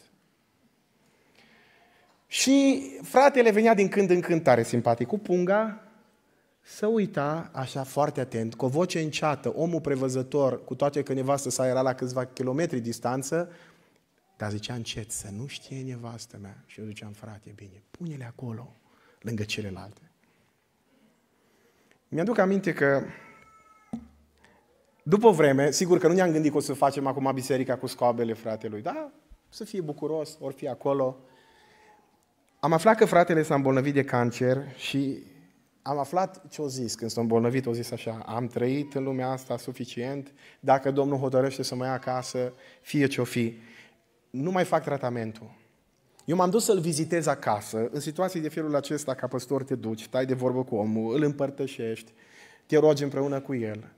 Și fratele venea din când în când tare simpatic cu punga, să uita așa foarte atent, cu o voce înceată, omul prevăzător, cu toate că nevastă sa era la câțiva kilometri distanță, dar zicea încet, să nu știe nevastă mea. Și eu ziceam, frate, bine, pune-le acolo, lângă celelalte. Mi-aduc aminte că după vreme, sigur că nu ne-am gândit că o să facem acum biserica cu scoabele fratelui, da? Să fie bucuros, ori fi acolo. Am aflat că fratele s-a îmbolnăvit de cancer și am aflat ce-o zis când s-a îmbolnăvit, o zis așa, am trăit în lumea asta suficient, dacă Domnul hotărăște să mă ia acasă, fie ce-o fi, nu mai fac tratamentul. Eu m-am dus să-l vizitez acasă, în situații de felul acesta, ca păstor te duci, Tai de vorbă cu omul, îl împărtășești, te rogi împreună cu el.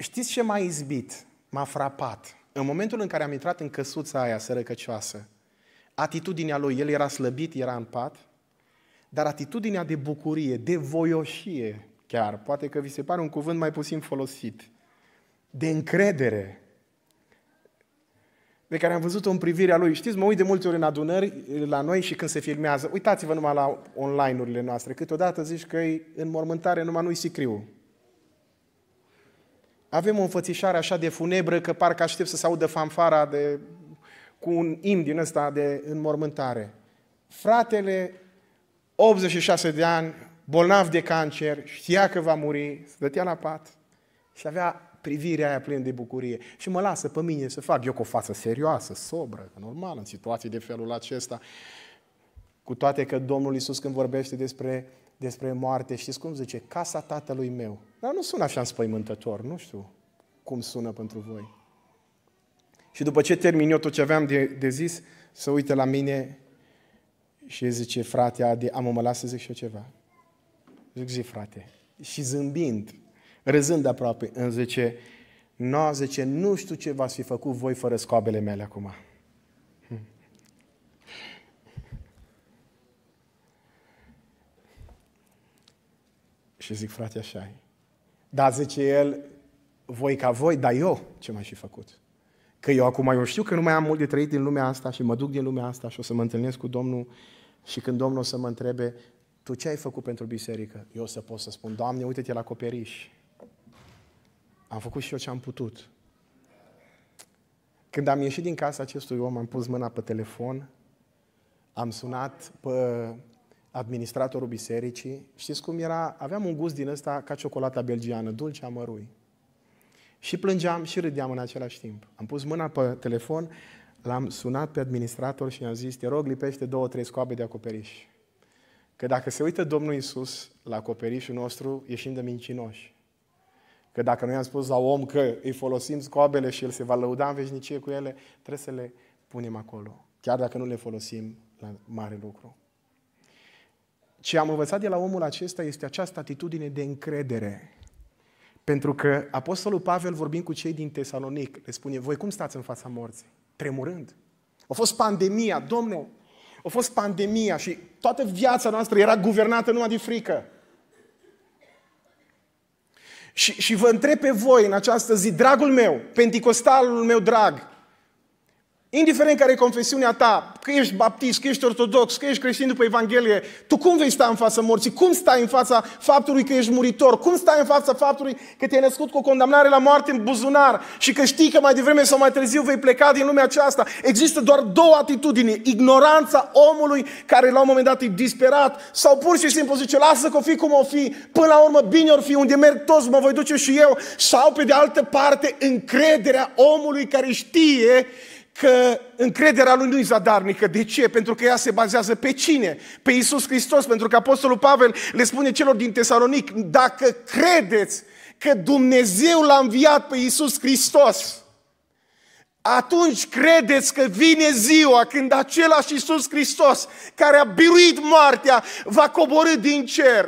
Știți ce m-a izbit? M-a frapat. În momentul în care am intrat în căsuța aia sărăcăcioasă, atitudinea lui, el era slăbit, era în pat, dar atitudinea de bucurie, de voioșie chiar, poate că vi se pare un cuvânt mai puțin folosit, de încredere, pe care am văzut-o în privirea lui. Știți, mă uit de multe ori în adunări la noi și când se filmează. Uitați-vă numai la online-urile noastre. Câteodată zici că e în mormântare numai nu-i sicriu. Avem o înfățișare așa de funebră că parcă aștept să se audă fanfara de, cu un im din ăsta de înmormântare. Fratele, 86 de ani, bolnav de cancer, știa că va muri, stătea la pat și avea privirea aia plină de bucurie. Și mă lasă pe mine să fac eu cu o față serioasă, sobră, normal, în situații de felul acesta. Cu toate că Domnul Iisus când vorbește despre despre moarte, știți cum zice? Casa tatălui meu. Dar nu sună așa înspăimântător, nu știu cum sună pentru voi. Și după ce termin eu tot ce aveam de, de zis, să uite la mine și zice, frate, Adi, am mă las să zic și eu ceva. Zic, zi, frate. Și zâmbind, râzând aproape, îmi zice, nu, zice, nu știu ce v-ați fi făcut voi fără scoabele mele acum. Și zic, frate, așa e. Da, zice el, voi ca voi, dar eu ce mai și făcut? Că eu acum eu știu că nu mai am mult de trăit din lumea asta și mă duc din lumea asta și o să mă întâlnesc cu Domnul și când Domnul o să mă întrebe, tu ce ai făcut pentru biserică? Eu o să pot să spun, Doamne, uite-te la coperiș. Am făcut și eu ce am putut. Când am ieșit din casa acestui om, am pus mâna pe telefon, am sunat pe administratorul bisericii, știți cum era? Aveam un gust din ăsta ca ciocolata belgiană, dulce, amărui. Și plângeam și râdeam în același timp. Am pus mâna pe telefon, l-am sunat pe administrator și i-am zis, te rog, lipește două, trei scoabe de acoperiș. Că dacă se uită Domnul Isus la acoperișul nostru, ieșim de mincinoși. Că dacă noi am spus la om că îi folosim scoabele și el se va lăuda în veșnicie cu ele, trebuie să le punem acolo. Chiar dacă nu le folosim la mare lucru. Ce am învățat de la omul acesta este această atitudine de încredere. Pentru că Apostolul Pavel, vorbind cu cei din Tesalonic, le spune, voi cum stați în fața morții? Tremurând. A fost pandemia, domne, a fost pandemia și toată viața noastră era guvernată numai de frică. Și, și vă întreb pe voi în această zi, dragul meu, pentecostalul meu drag, Indiferent care e confesiunea ta, că ești baptist, că ești ortodox, că ești creștin după Evanghelie, tu cum vei sta în fața morții? Cum stai în fața faptului că ești muritor? Cum stai în fața faptului că te-ai născut cu o condamnare la moarte în buzunar și că știi că mai devreme sau mai târziu vei pleca din lumea aceasta? Există doar două atitudini. Ignoranța omului care la un moment dat e disperat sau pur și simplu zice, lasă că o fi cum o fi, până la urmă bine or fi, unde merg toți, mă voi duce și eu. Sau pe de altă parte, încrederea omului care știe că încrederea lui nu e zadarnică. De ce? Pentru că ea se bazează pe cine? Pe Isus Hristos. Pentru că Apostolul Pavel le spune celor din Tesalonic, dacă credeți că Dumnezeu l-a înviat pe Isus Hristos, atunci credeți că vine ziua când același Isus Hristos, care a biruit moartea, va coborâ din cer.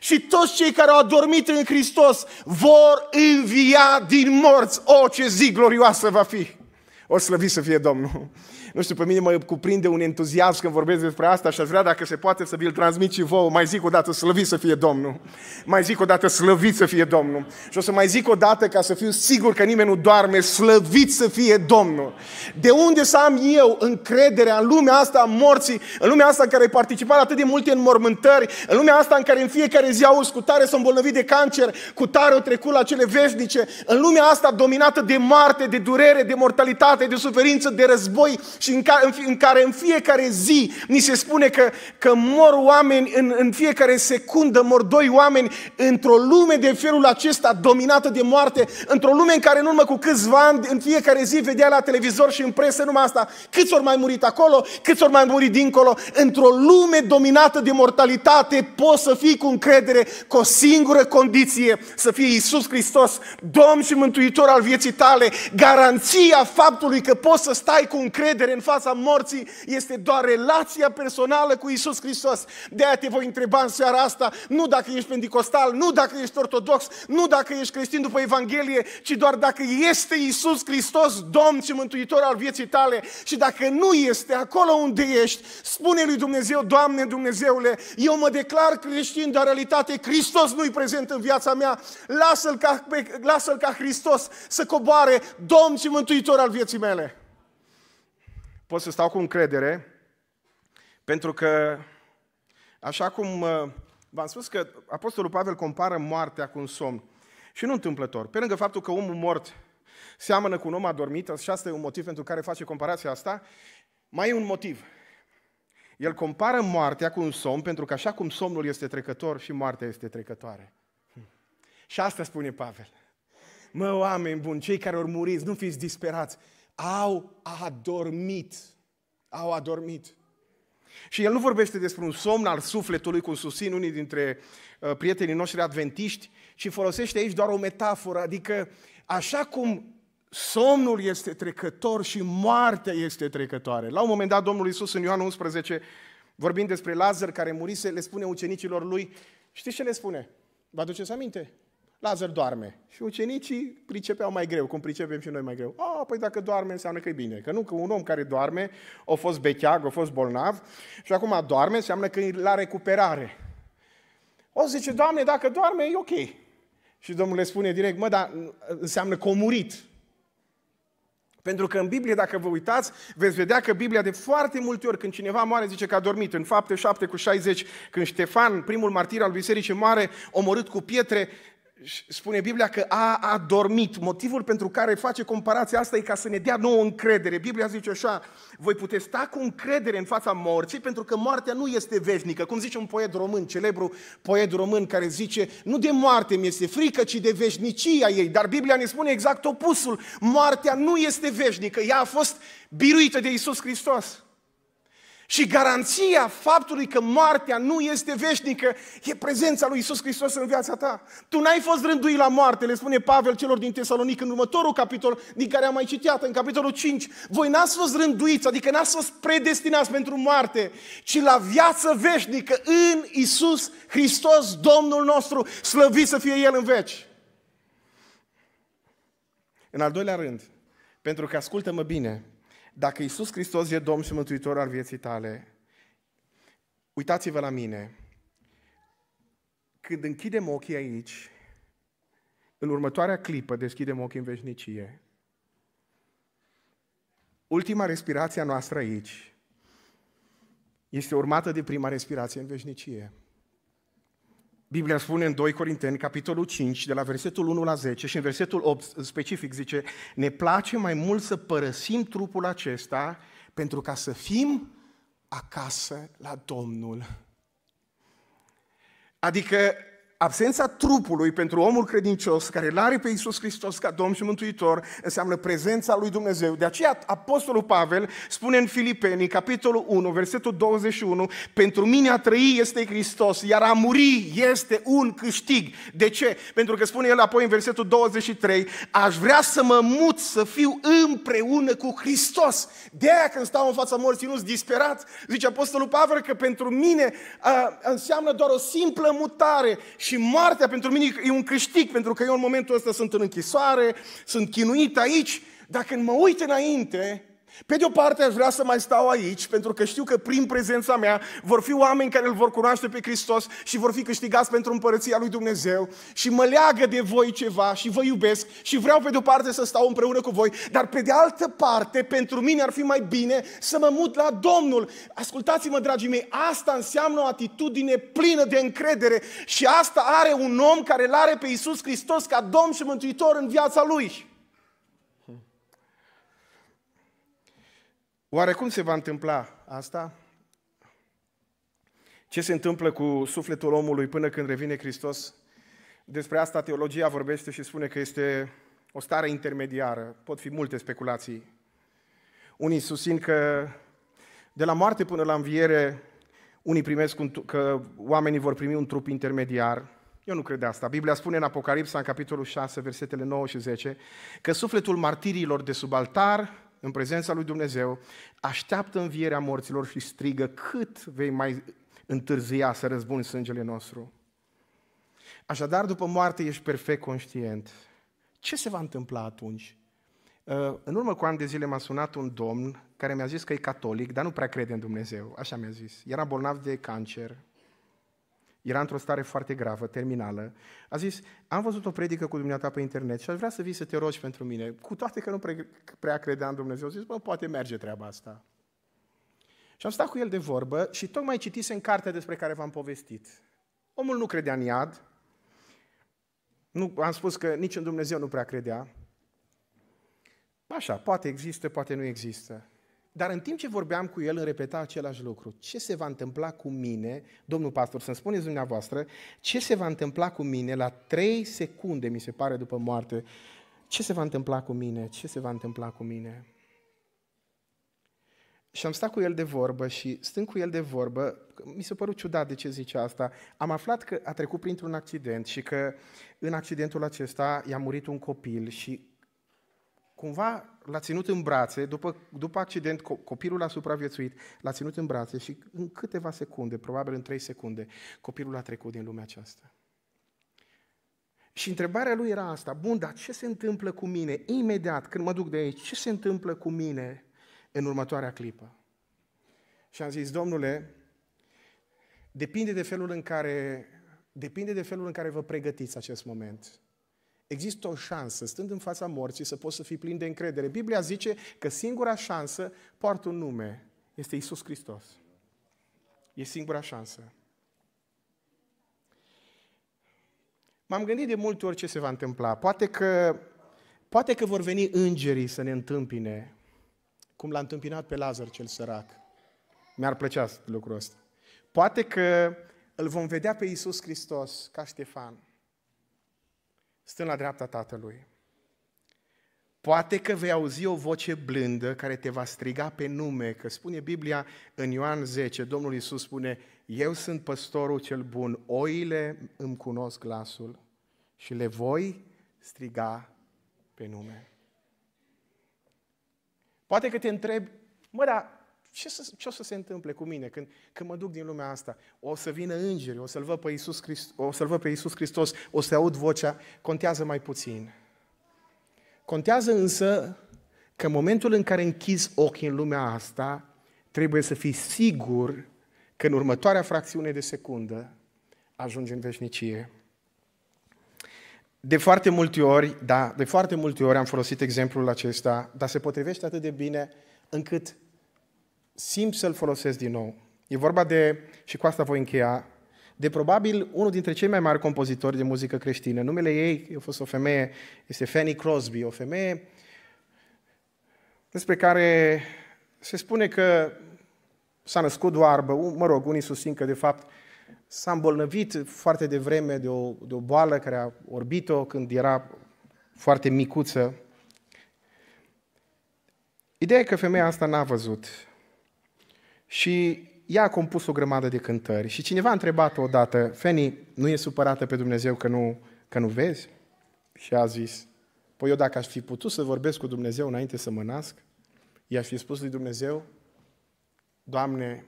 Și toți cei care au adormit în Hristos vor învia din morți. O, ce zi glorioasă va fi! O slăvit să fie Domnul! nu știu, pe mine mă cuprinde un entuziasm când vorbesc despre asta și aș vrea, dacă se poate, să vi-l transmit și vouă. Mai zic o dată, slăvit să fie Domnul. Mai zic o dată, slăvit să fie Domnul. Și o să mai zic o dată, ca să fiu sigur că nimeni nu doarme, slăvit să fie Domnul. De unde să am eu încrederea în lumea asta a morții, în lumea asta în care participat atât de multe înmormântări, în lumea asta în care în fiecare zi au cu tare sunt îmbolnăvit de cancer, cu tare o trecut la cele veșnice, în lumea asta dominată de moarte, de durere, de mortalitate, de suferință, de război și în care în, în care în fiecare zi ni se spune că, că mor oameni, în, în fiecare secundă mor doi oameni într-o lume de felul acesta dominată de moarte, într-o lume în care în urmă cu câțiva ani, în fiecare zi vedea la televizor și în presă numai asta, câți ori mai murit acolo, câți ori mai murit dincolo, într-o lume dominată de mortalitate poți să fii cu încredere cu o singură condiție, să fie Isus Hristos, Domn și Mântuitor al vieții tale, garanția faptului că poți să stai cu încredere în fața morții este doar relația personală cu Isus Hristos. De aia te voi întreba în seara asta, nu dacă ești pentecostal, nu dacă ești ortodox, nu dacă ești creștin după Evanghelie, ci doar dacă este Isus Hristos, Domn și Mântuitor al vieții tale și dacă nu este acolo unde ești, spune lui Dumnezeu, Doamne Dumnezeule, eu mă declar creștin, dar realitate, Hristos nu-i prezent în viața mea, lasă-L ca, lasă ca Hristos să coboare, Domn și Mântuitor al vieții mele pot să stau cu încredere, pentru că, așa cum uh, v-am spus că Apostolul Pavel compară moartea cu un somn. Și nu întâmplător. Pe lângă faptul că omul mort seamănă cu un om adormit, și asta e un motiv pentru care face comparația asta, mai e un motiv. El compară moartea cu un somn, pentru că așa cum somnul este trecător și moartea este trecătoare. Hm. Și asta spune Pavel. Mă, oameni buni, cei care ori muriți, nu fiți disperați au adormit. Au adormit. Și el nu vorbește despre un somn al sufletului, cum susțin unii dintre uh, prietenii noștri adventiști, ci folosește aici doar o metaforă, adică așa cum somnul este trecător și moartea este trecătoare. La un moment dat, Domnul Iisus în Ioan 11, vorbind despre Lazar care murise, le spune ucenicilor lui, știți ce le spune? Vă aduceți aminte? Lazar doarme. Și ucenicii pricepeau mai greu, cum pricepem și noi mai greu. oh, păi dacă doarme înseamnă că e bine. Că nu, că un om care doarme a fost becheag, a fost bolnav și acum doarme înseamnă că e la recuperare. O zice, Doamne, dacă doarme, e ok. Și Domnul le spune direct, mă, dar înseamnă că a murit. Pentru că în Biblie, dacă vă uitați, veți vedea că Biblia de foarte multe ori când cineva moare, zice că a dormit. În fapte 7 cu 60, când Ștefan, primul martir al bisericii, moare omorât cu pietre, spune Biblia că a adormit. Motivul pentru care face comparația asta e ca să ne dea nouă încredere. Biblia zice așa, voi puteți sta cu încredere în fața morții pentru că moartea nu este veșnică. Cum zice un poet român, celebru poet român care zice, nu de moarte mi este frică, ci de veșnicia ei. Dar Biblia ne spune exact opusul. Moartea nu este veșnică, ea a fost biruită de Isus Hristos. Și garanția faptului că moartea nu este veșnică e prezența lui Isus Hristos în viața ta. Tu n-ai fost rânduit la moarte, le spune Pavel celor din Tesalonic în următorul capitol din care am mai citiat, în capitolul 5. Voi n-ați fost rânduiți, adică n-ați fost predestinați pentru moarte, ci la viață veșnică în Isus Hristos, Domnul nostru, slăvit să fie El în veci. În al doilea rând, pentru că ascultă-mă bine, dacă Isus Hristos e Domn și Mântuitor al vieții tale, uitați-vă la mine. Când închidem ochii aici, în următoarea clipă deschidem ochii în veșnicie. Ultima respirație a noastră aici este urmată de prima respirație în veșnicie. Biblia spune în 2 Corinteni, capitolul 5, de la versetul 1 la 10 și în versetul 8 specific zice, ne place mai mult să părăsim trupul acesta pentru ca să fim acasă la Domnul. Adică Absența trupului pentru omul credincios care îl are pe Iisus Hristos ca Domn și Mântuitor înseamnă prezența lui Dumnezeu. De aceea Apostolul Pavel spune în Filipenii, capitolul 1, versetul 21, pentru mine a trăi este Hristos, iar a muri este un câștig. De ce? Pentru că spune el apoi în versetul 23, aș vrea să mă mut, să fiu împreună cu Hristos. De aia când stau în fața morții, nu-s disperat. Zice Apostolul Pavel că pentru mine a, înseamnă doar o simplă mutare și și moartea pentru mine e un câștig, pentru că eu în momentul ăsta sunt în închisoare, sunt chinuit aici. Dacă mă uit înainte, pe de o parte aș vrea să mai stau aici, pentru că știu că prin prezența mea vor fi oameni care îl vor cunoaște pe Hristos și vor fi câștigați pentru împărăția lui Dumnezeu și mă leagă de voi ceva și vă iubesc și vreau pe de o parte să stau împreună cu voi, dar pe de altă parte, pentru mine ar fi mai bine să mă mut la Domnul. Ascultați-mă, dragii mei, asta înseamnă o atitudine plină de încredere și asta are un om care îl are pe Iisus Hristos ca Domn și Mântuitor în viața lui. Oare cum se va întâmpla asta? Ce se întâmplă cu sufletul omului până când revine Hristos? Despre asta teologia vorbește și spune că este o stare intermediară. Pot fi multe speculații. Unii susțin că de la moarte până la înviere, unii primesc un, că oamenii vor primi un trup intermediar. Eu nu cred asta. Biblia spune în Apocalipsa, în capitolul 6, versetele 9 și 10, că sufletul martirilor de sub altar în prezența lui Dumnezeu, așteaptă învierea morților și strigă cât vei mai întârzia să răzbuni sângele nostru. Așadar, după moarte ești perfect conștient. Ce se va întâmpla atunci? Uh, în urmă cu ani de zile m-a sunat un domn care mi-a zis că e catolic, dar nu prea crede în Dumnezeu. Așa mi-a zis. Era bolnav de cancer, era într-o stare foarte gravă, terminală, a zis, am văzut o predică cu dumneata pe internet și aș vrea să vii să te rogi pentru mine, cu toate că nu prea credea în Dumnezeu. A zis, bă, poate merge treaba asta. Și am stat cu el de vorbă și tocmai citise în cartea despre care v-am povestit. Omul nu credea în iad, nu, am spus că nici în Dumnezeu nu prea credea. Așa, poate există, poate nu există. Dar în timp ce vorbeam cu el, îmi repeta același lucru. Ce se va întâmpla cu mine, domnul pastor, să-mi spuneți dumneavoastră, ce se va întâmpla cu mine la trei secunde, mi se pare, după moarte, ce se va întâmpla cu mine, ce se va întâmpla cu mine? Și am stat cu el de vorbă și stând cu el de vorbă, mi s-a părut ciudat de ce zice asta. Am aflat că a trecut printr-un accident și că în accidentul acesta i-a murit un copil și cumva l-a ținut în brațe, după, după accident copilul a supraviețuit, l-a ținut în brațe și în câteva secunde, probabil în trei secunde, copilul a trecut din lumea aceasta. Și întrebarea lui era asta, bun, dar ce se întâmplă cu mine imediat când mă duc de aici? Ce se întâmplă cu mine în următoarea clipă? Și am zis, domnule, depinde de felul în care, depinde de felul în care vă pregătiți acest moment. Există o șansă, stând în fața morții, să poți să fii plin de încredere. Biblia zice că singura șansă poartă un nume. Este Isus Hristos. E singura șansă. M-am gândit de multe ori ce se va întâmpla. Poate că, poate că vor veni îngerii să ne întâmpine, cum l-a întâmpinat pe Lazar cel sărac. Mi-ar plăcea lucrul ăsta. Poate că îl vom vedea pe Isus Hristos ca Ștefan stând la dreapta Tatălui. Poate că vei auzi o voce blândă care te va striga pe nume, că spune Biblia în Ioan 10, Domnul Iisus spune, Eu sunt păstorul cel bun, oile îmi cunosc glasul și le voi striga pe nume. Poate că te întrebi, mă, dar ce, să, ce o să se întâmple cu mine când, când mă duc din lumea asta? O să vină îngeri, o să-L văd pe Iisus, Christ, o să-L văd pe Iisus Hristos, o să aud vocea, contează mai puțin. Contează însă că în momentul în care închizi ochii în lumea asta, trebuie să fii sigur că în următoarea fracțiune de secundă ajungi în veșnicie. De foarte multe ori, da, de foarte multe ori am folosit exemplul acesta, dar se potrivește atât de bine încât simt să-l folosesc din nou. E vorba de, și cu asta voi încheia, de probabil unul dintre cei mai mari compozitori de muzică creștină. Numele ei a fost o femeie, este Fanny Crosby, o femeie despre care se spune că s-a născut oarbă, mă rog, unii susțin că de fapt s-a îmbolnăvit foarte devreme de o, de o boală care a orbit-o când era foarte micuță. Ideea e că femeia asta n-a văzut și ea a compus o grămadă de cântări și cineva a întrebat-o odată, Feni, nu e supărată pe Dumnezeu că nu, că nu vezi? Și a zis, păi eu dacă aș fi putut să vorbesc cu Dumnezeu înainte să mă nasc, i-aș fi spus lui Dumnezeu, Doamne,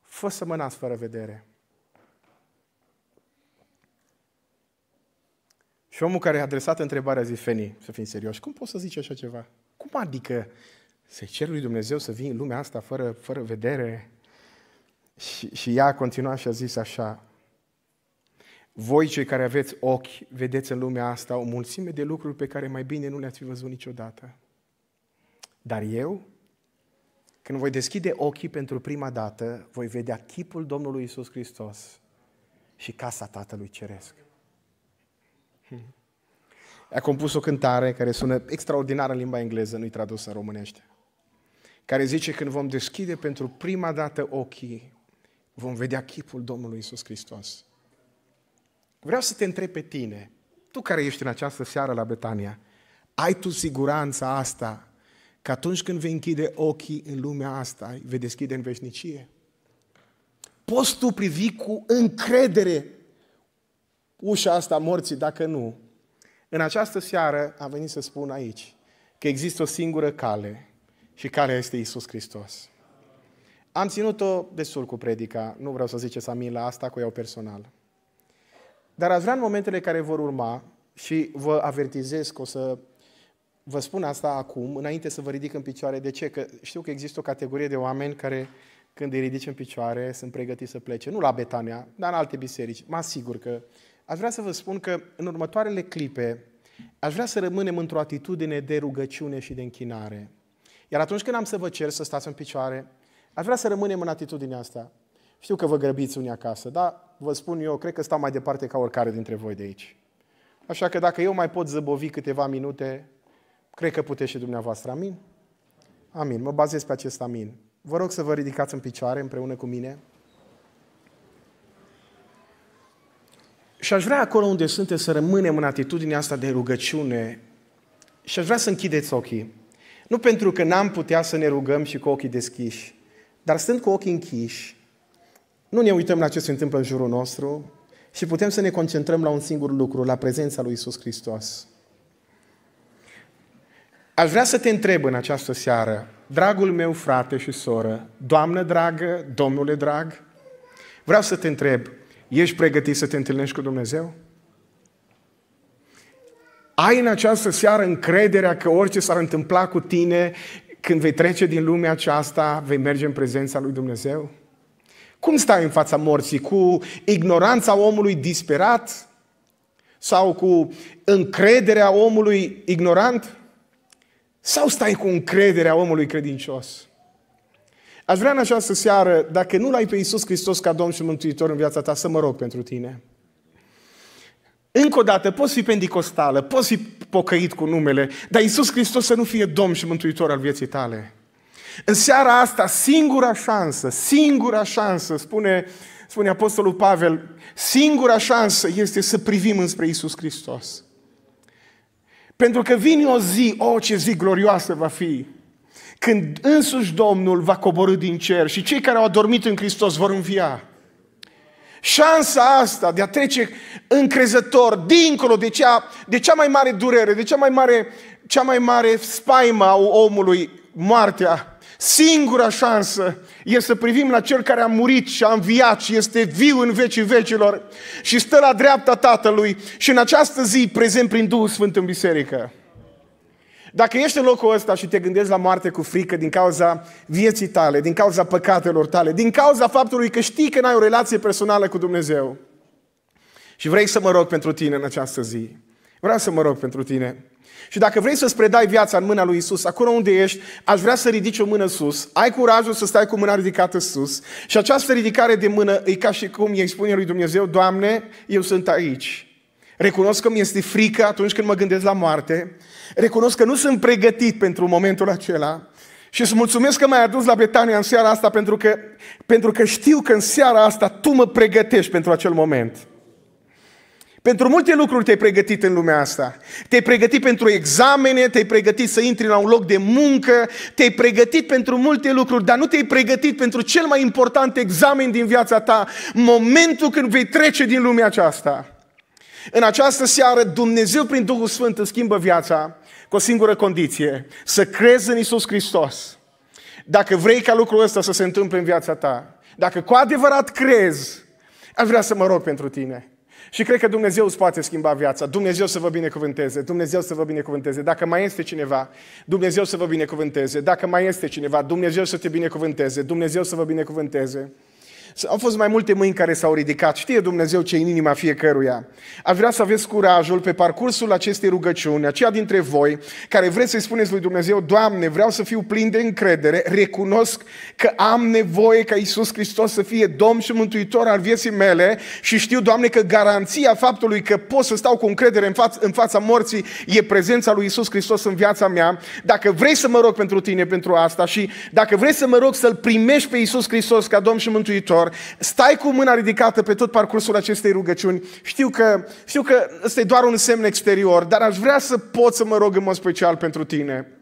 fă să mă nasc fără vedere. Și omul care a adresat întrebarea a zis, Feni, să fim serioși, cum poți să zici așa ceva? Cum adică să-i cer lui Dumnezeu să vină în lumea asta fără, fără vedere. Și, și ea a continuat și a zis așa, voi cei care aveți ochi, vedeți în lumea asta o mulțime de lucruri pe care mai bine nu le-ați fi văzut niciodată. Dar eu, când voi deschide ochii pentru prima dată, voi vedea chipul Domnului Isus Hristos și casa Tatălui Ceresc. Hmm. A compus o cântare care sună extraordinară în limba engleză, nu-i tradusă în românește care zice când vom deschide pentru prima dată ochii, vom vedea chipul Domnului Isus Hristos. Vreau să te întreb pe tine, tu care ești în această seară la Betania, ai tu siguranța asta că atunci când vei închide ochii în lumea asta, vei deschide în veșnicie? Poți tu privi cu încredere ușa asta a morții, dacă nu? În această seară am venit să spun aici că există o singură cale și care este Isus Hristos. Am ținut-o destul cu predica, nu vreau să ziceți amin la asta, cu o personal. Dar aș vrea în momentele care vor urma, și vă avertizez că o să vă spun asta acum, înainte să vă ridic în picioare. De ce? Că știu că există o categorie de oameni care, când îi ridici în picioare, sunt pregătiți să plece. Nu la Betania, dar în alte biserici. Mă asigur că... Aș vrea să vă spun că în următoarele clipe aș vrea să rămânem într-o atitudine de rugăciune și de închinare. Iar atunci când am să vă cer să stați în picioare, aș vrea să rămânem în atitudinea asta. Știu că vă grăbiți unii acasă, dar vă spun eu, cred că stau mai departe ca oricare dintre voi de aici. Așa că dacă eu mai pot zăbovi câteva minute, cred că puteți și dumneavoastră. Amin? Amin. Mă bazez pe acest amin. Vă rog să vă ridicați în picioare împreună cu mine. Și aș vrea acolo unde sunteți să rămânem în atitudinea asta de rugăciune și aș vrea să închideți ochii. Nu pentru că n-am putea să ne rugăm și cu ochii deschiși, dar stând cu ochii închiși, nu ne uităm la ce se întâmplă în jurul nostru și putem să ne concentrăm la un singur lucru, la prezența lui Isus Hristos. Aș vrea să te întreb în această seară, dragul meu frate și soră, doamnă dragă, domnule drag, vreau să te întreb, ești pregătit să te întâlnești cu Dumnezeu? Ai în această seară încrederea că orice s-ar întâmpla cu tine, când vei trece din lumea aceasta, vei merge în prezența lui Dumnezeu? Cum stai în fața morții? Cu ignoranța omului disperat? Sau cu încrederea omului ignorant? Sau stai cu încrederea omului credincios? Aș vrea în această seară, dacă nu l-ai pe Iisus Hristos ca Domn și Mântuitor în viața ta, să mă rog pentru tine. Încă o dată, poți fi pendicostală, poți fi pocăit cu numele, dar Iisus Hristos să nu fie Domn și Mântuitor al vieții tale. În seara asta, singura șansă, singura șansă, spune, spune Apostolul Pavel, singura șansă este să privim înspre Iisus Hristos. Pentru că vine o zi, o, oh, ce zi glorioasă va fi, când însuși Domnul va coborâ din cer și cei care au adormit în Hristos vor învia. Șansa asta de a trece încrezător dincolo de cea, de cea mai mare durere, de cea mai mare, cea mai mare spaima a omului, moartea, singura șansă este să privim la Cel care a murit și a înviat și este viu în vecii vecilor și stă la dreapta Tatălui și în această zi prezent prin Duhul Sfânt în biserică. Dacă ești în locul ăsta și te gândești la moarte cu frică din cauza vieții tale, din cauza păcatelor tale, din cauza faptului că știi că n-ai o relație personală cu Dumnezeu și vrei să mă rog pentru tine în această zi, vreau să mă rog pentru tine. Și dacă vrei să-ți predai viața în mâna lui Isus, acolo unde ești, aș vrea să ridici o mână sus, ai curajul să stai cu mâna ridicată sus și această ridicare de mână e ca și cum îi spune lui Dumnezeu, Doamne, eu sunt aici Recunosc că mi este frică atunci când mă gândesc la moarte. Recunosc că nu sunt pregătit pentru momentul acela. Și îți mulțumesc că m-ai adus la Betania în seara asta pentru că, pentru că știu că în seara asta tu mă pregătești pentru acel moment. Pentru multe lucruri te-ai pregătit în lumea asta. Te-ai pregătit pentru examene, te-ai pregătit să intri la un loc de muncă, te-ai pregătit pentru multe lucruri, dar nu te-ai pregătit pentru cel mai important examen din viața ta, momentul când vei trece din lumea aceasta. În această seară, Dumnezeu prin Duhul Sfânt îți schimbă viața cu o singură condiție, să crezi în Isus Hristos. Dacă vrei ca lucrul ăsta să se întâmple în viața ta, dacă cu adevărat crezi, aș vrea să mă rog pentru tine. Și cred că Dumnezeu îți poate schimba viața. Dumnezeu să vă binecuvânteze. Dumnezeu să vă binecuvânteze. Dacă mai este cineva, Dumnezeu să vă binecuvânteze. Dacă mai este cineva, Dumnezeu să te binecuvânteze. Dumnezeu să vă binecuvânteze. Deci, au fost mai multe mâini care s-au ridicat. Știe Dumnezeu ce e în inima fiecăruia. A vrea să aveți curajul pe parcursul acestei rugăciuni, aceia dintre voi care vreți să-i spuneți lui Dumnezeu, Doamne, vreau să fiu plin de încredere, recunosc că am nevoie ca Isus Hristos să fie Domn și Mântuitor al vieții mele și știu, Doamne, că garanția faptului că pot să stau cu încredere în, fa- în fața morții e prezența lui Isus Hristos în viața mea. Dacă vrei să mă rog pentru tine pentru asta și dacă vrei să mă rog să-L primești pe Isus Hristos ca Domn și Mântuitor, dar stai cu mâna ridicată pe tot parcursul acestei rugăciuni. Știu că, știu că ăsta e doar un semn exterior, dar aș vrea să pot să mă rog în mod special pentru tine.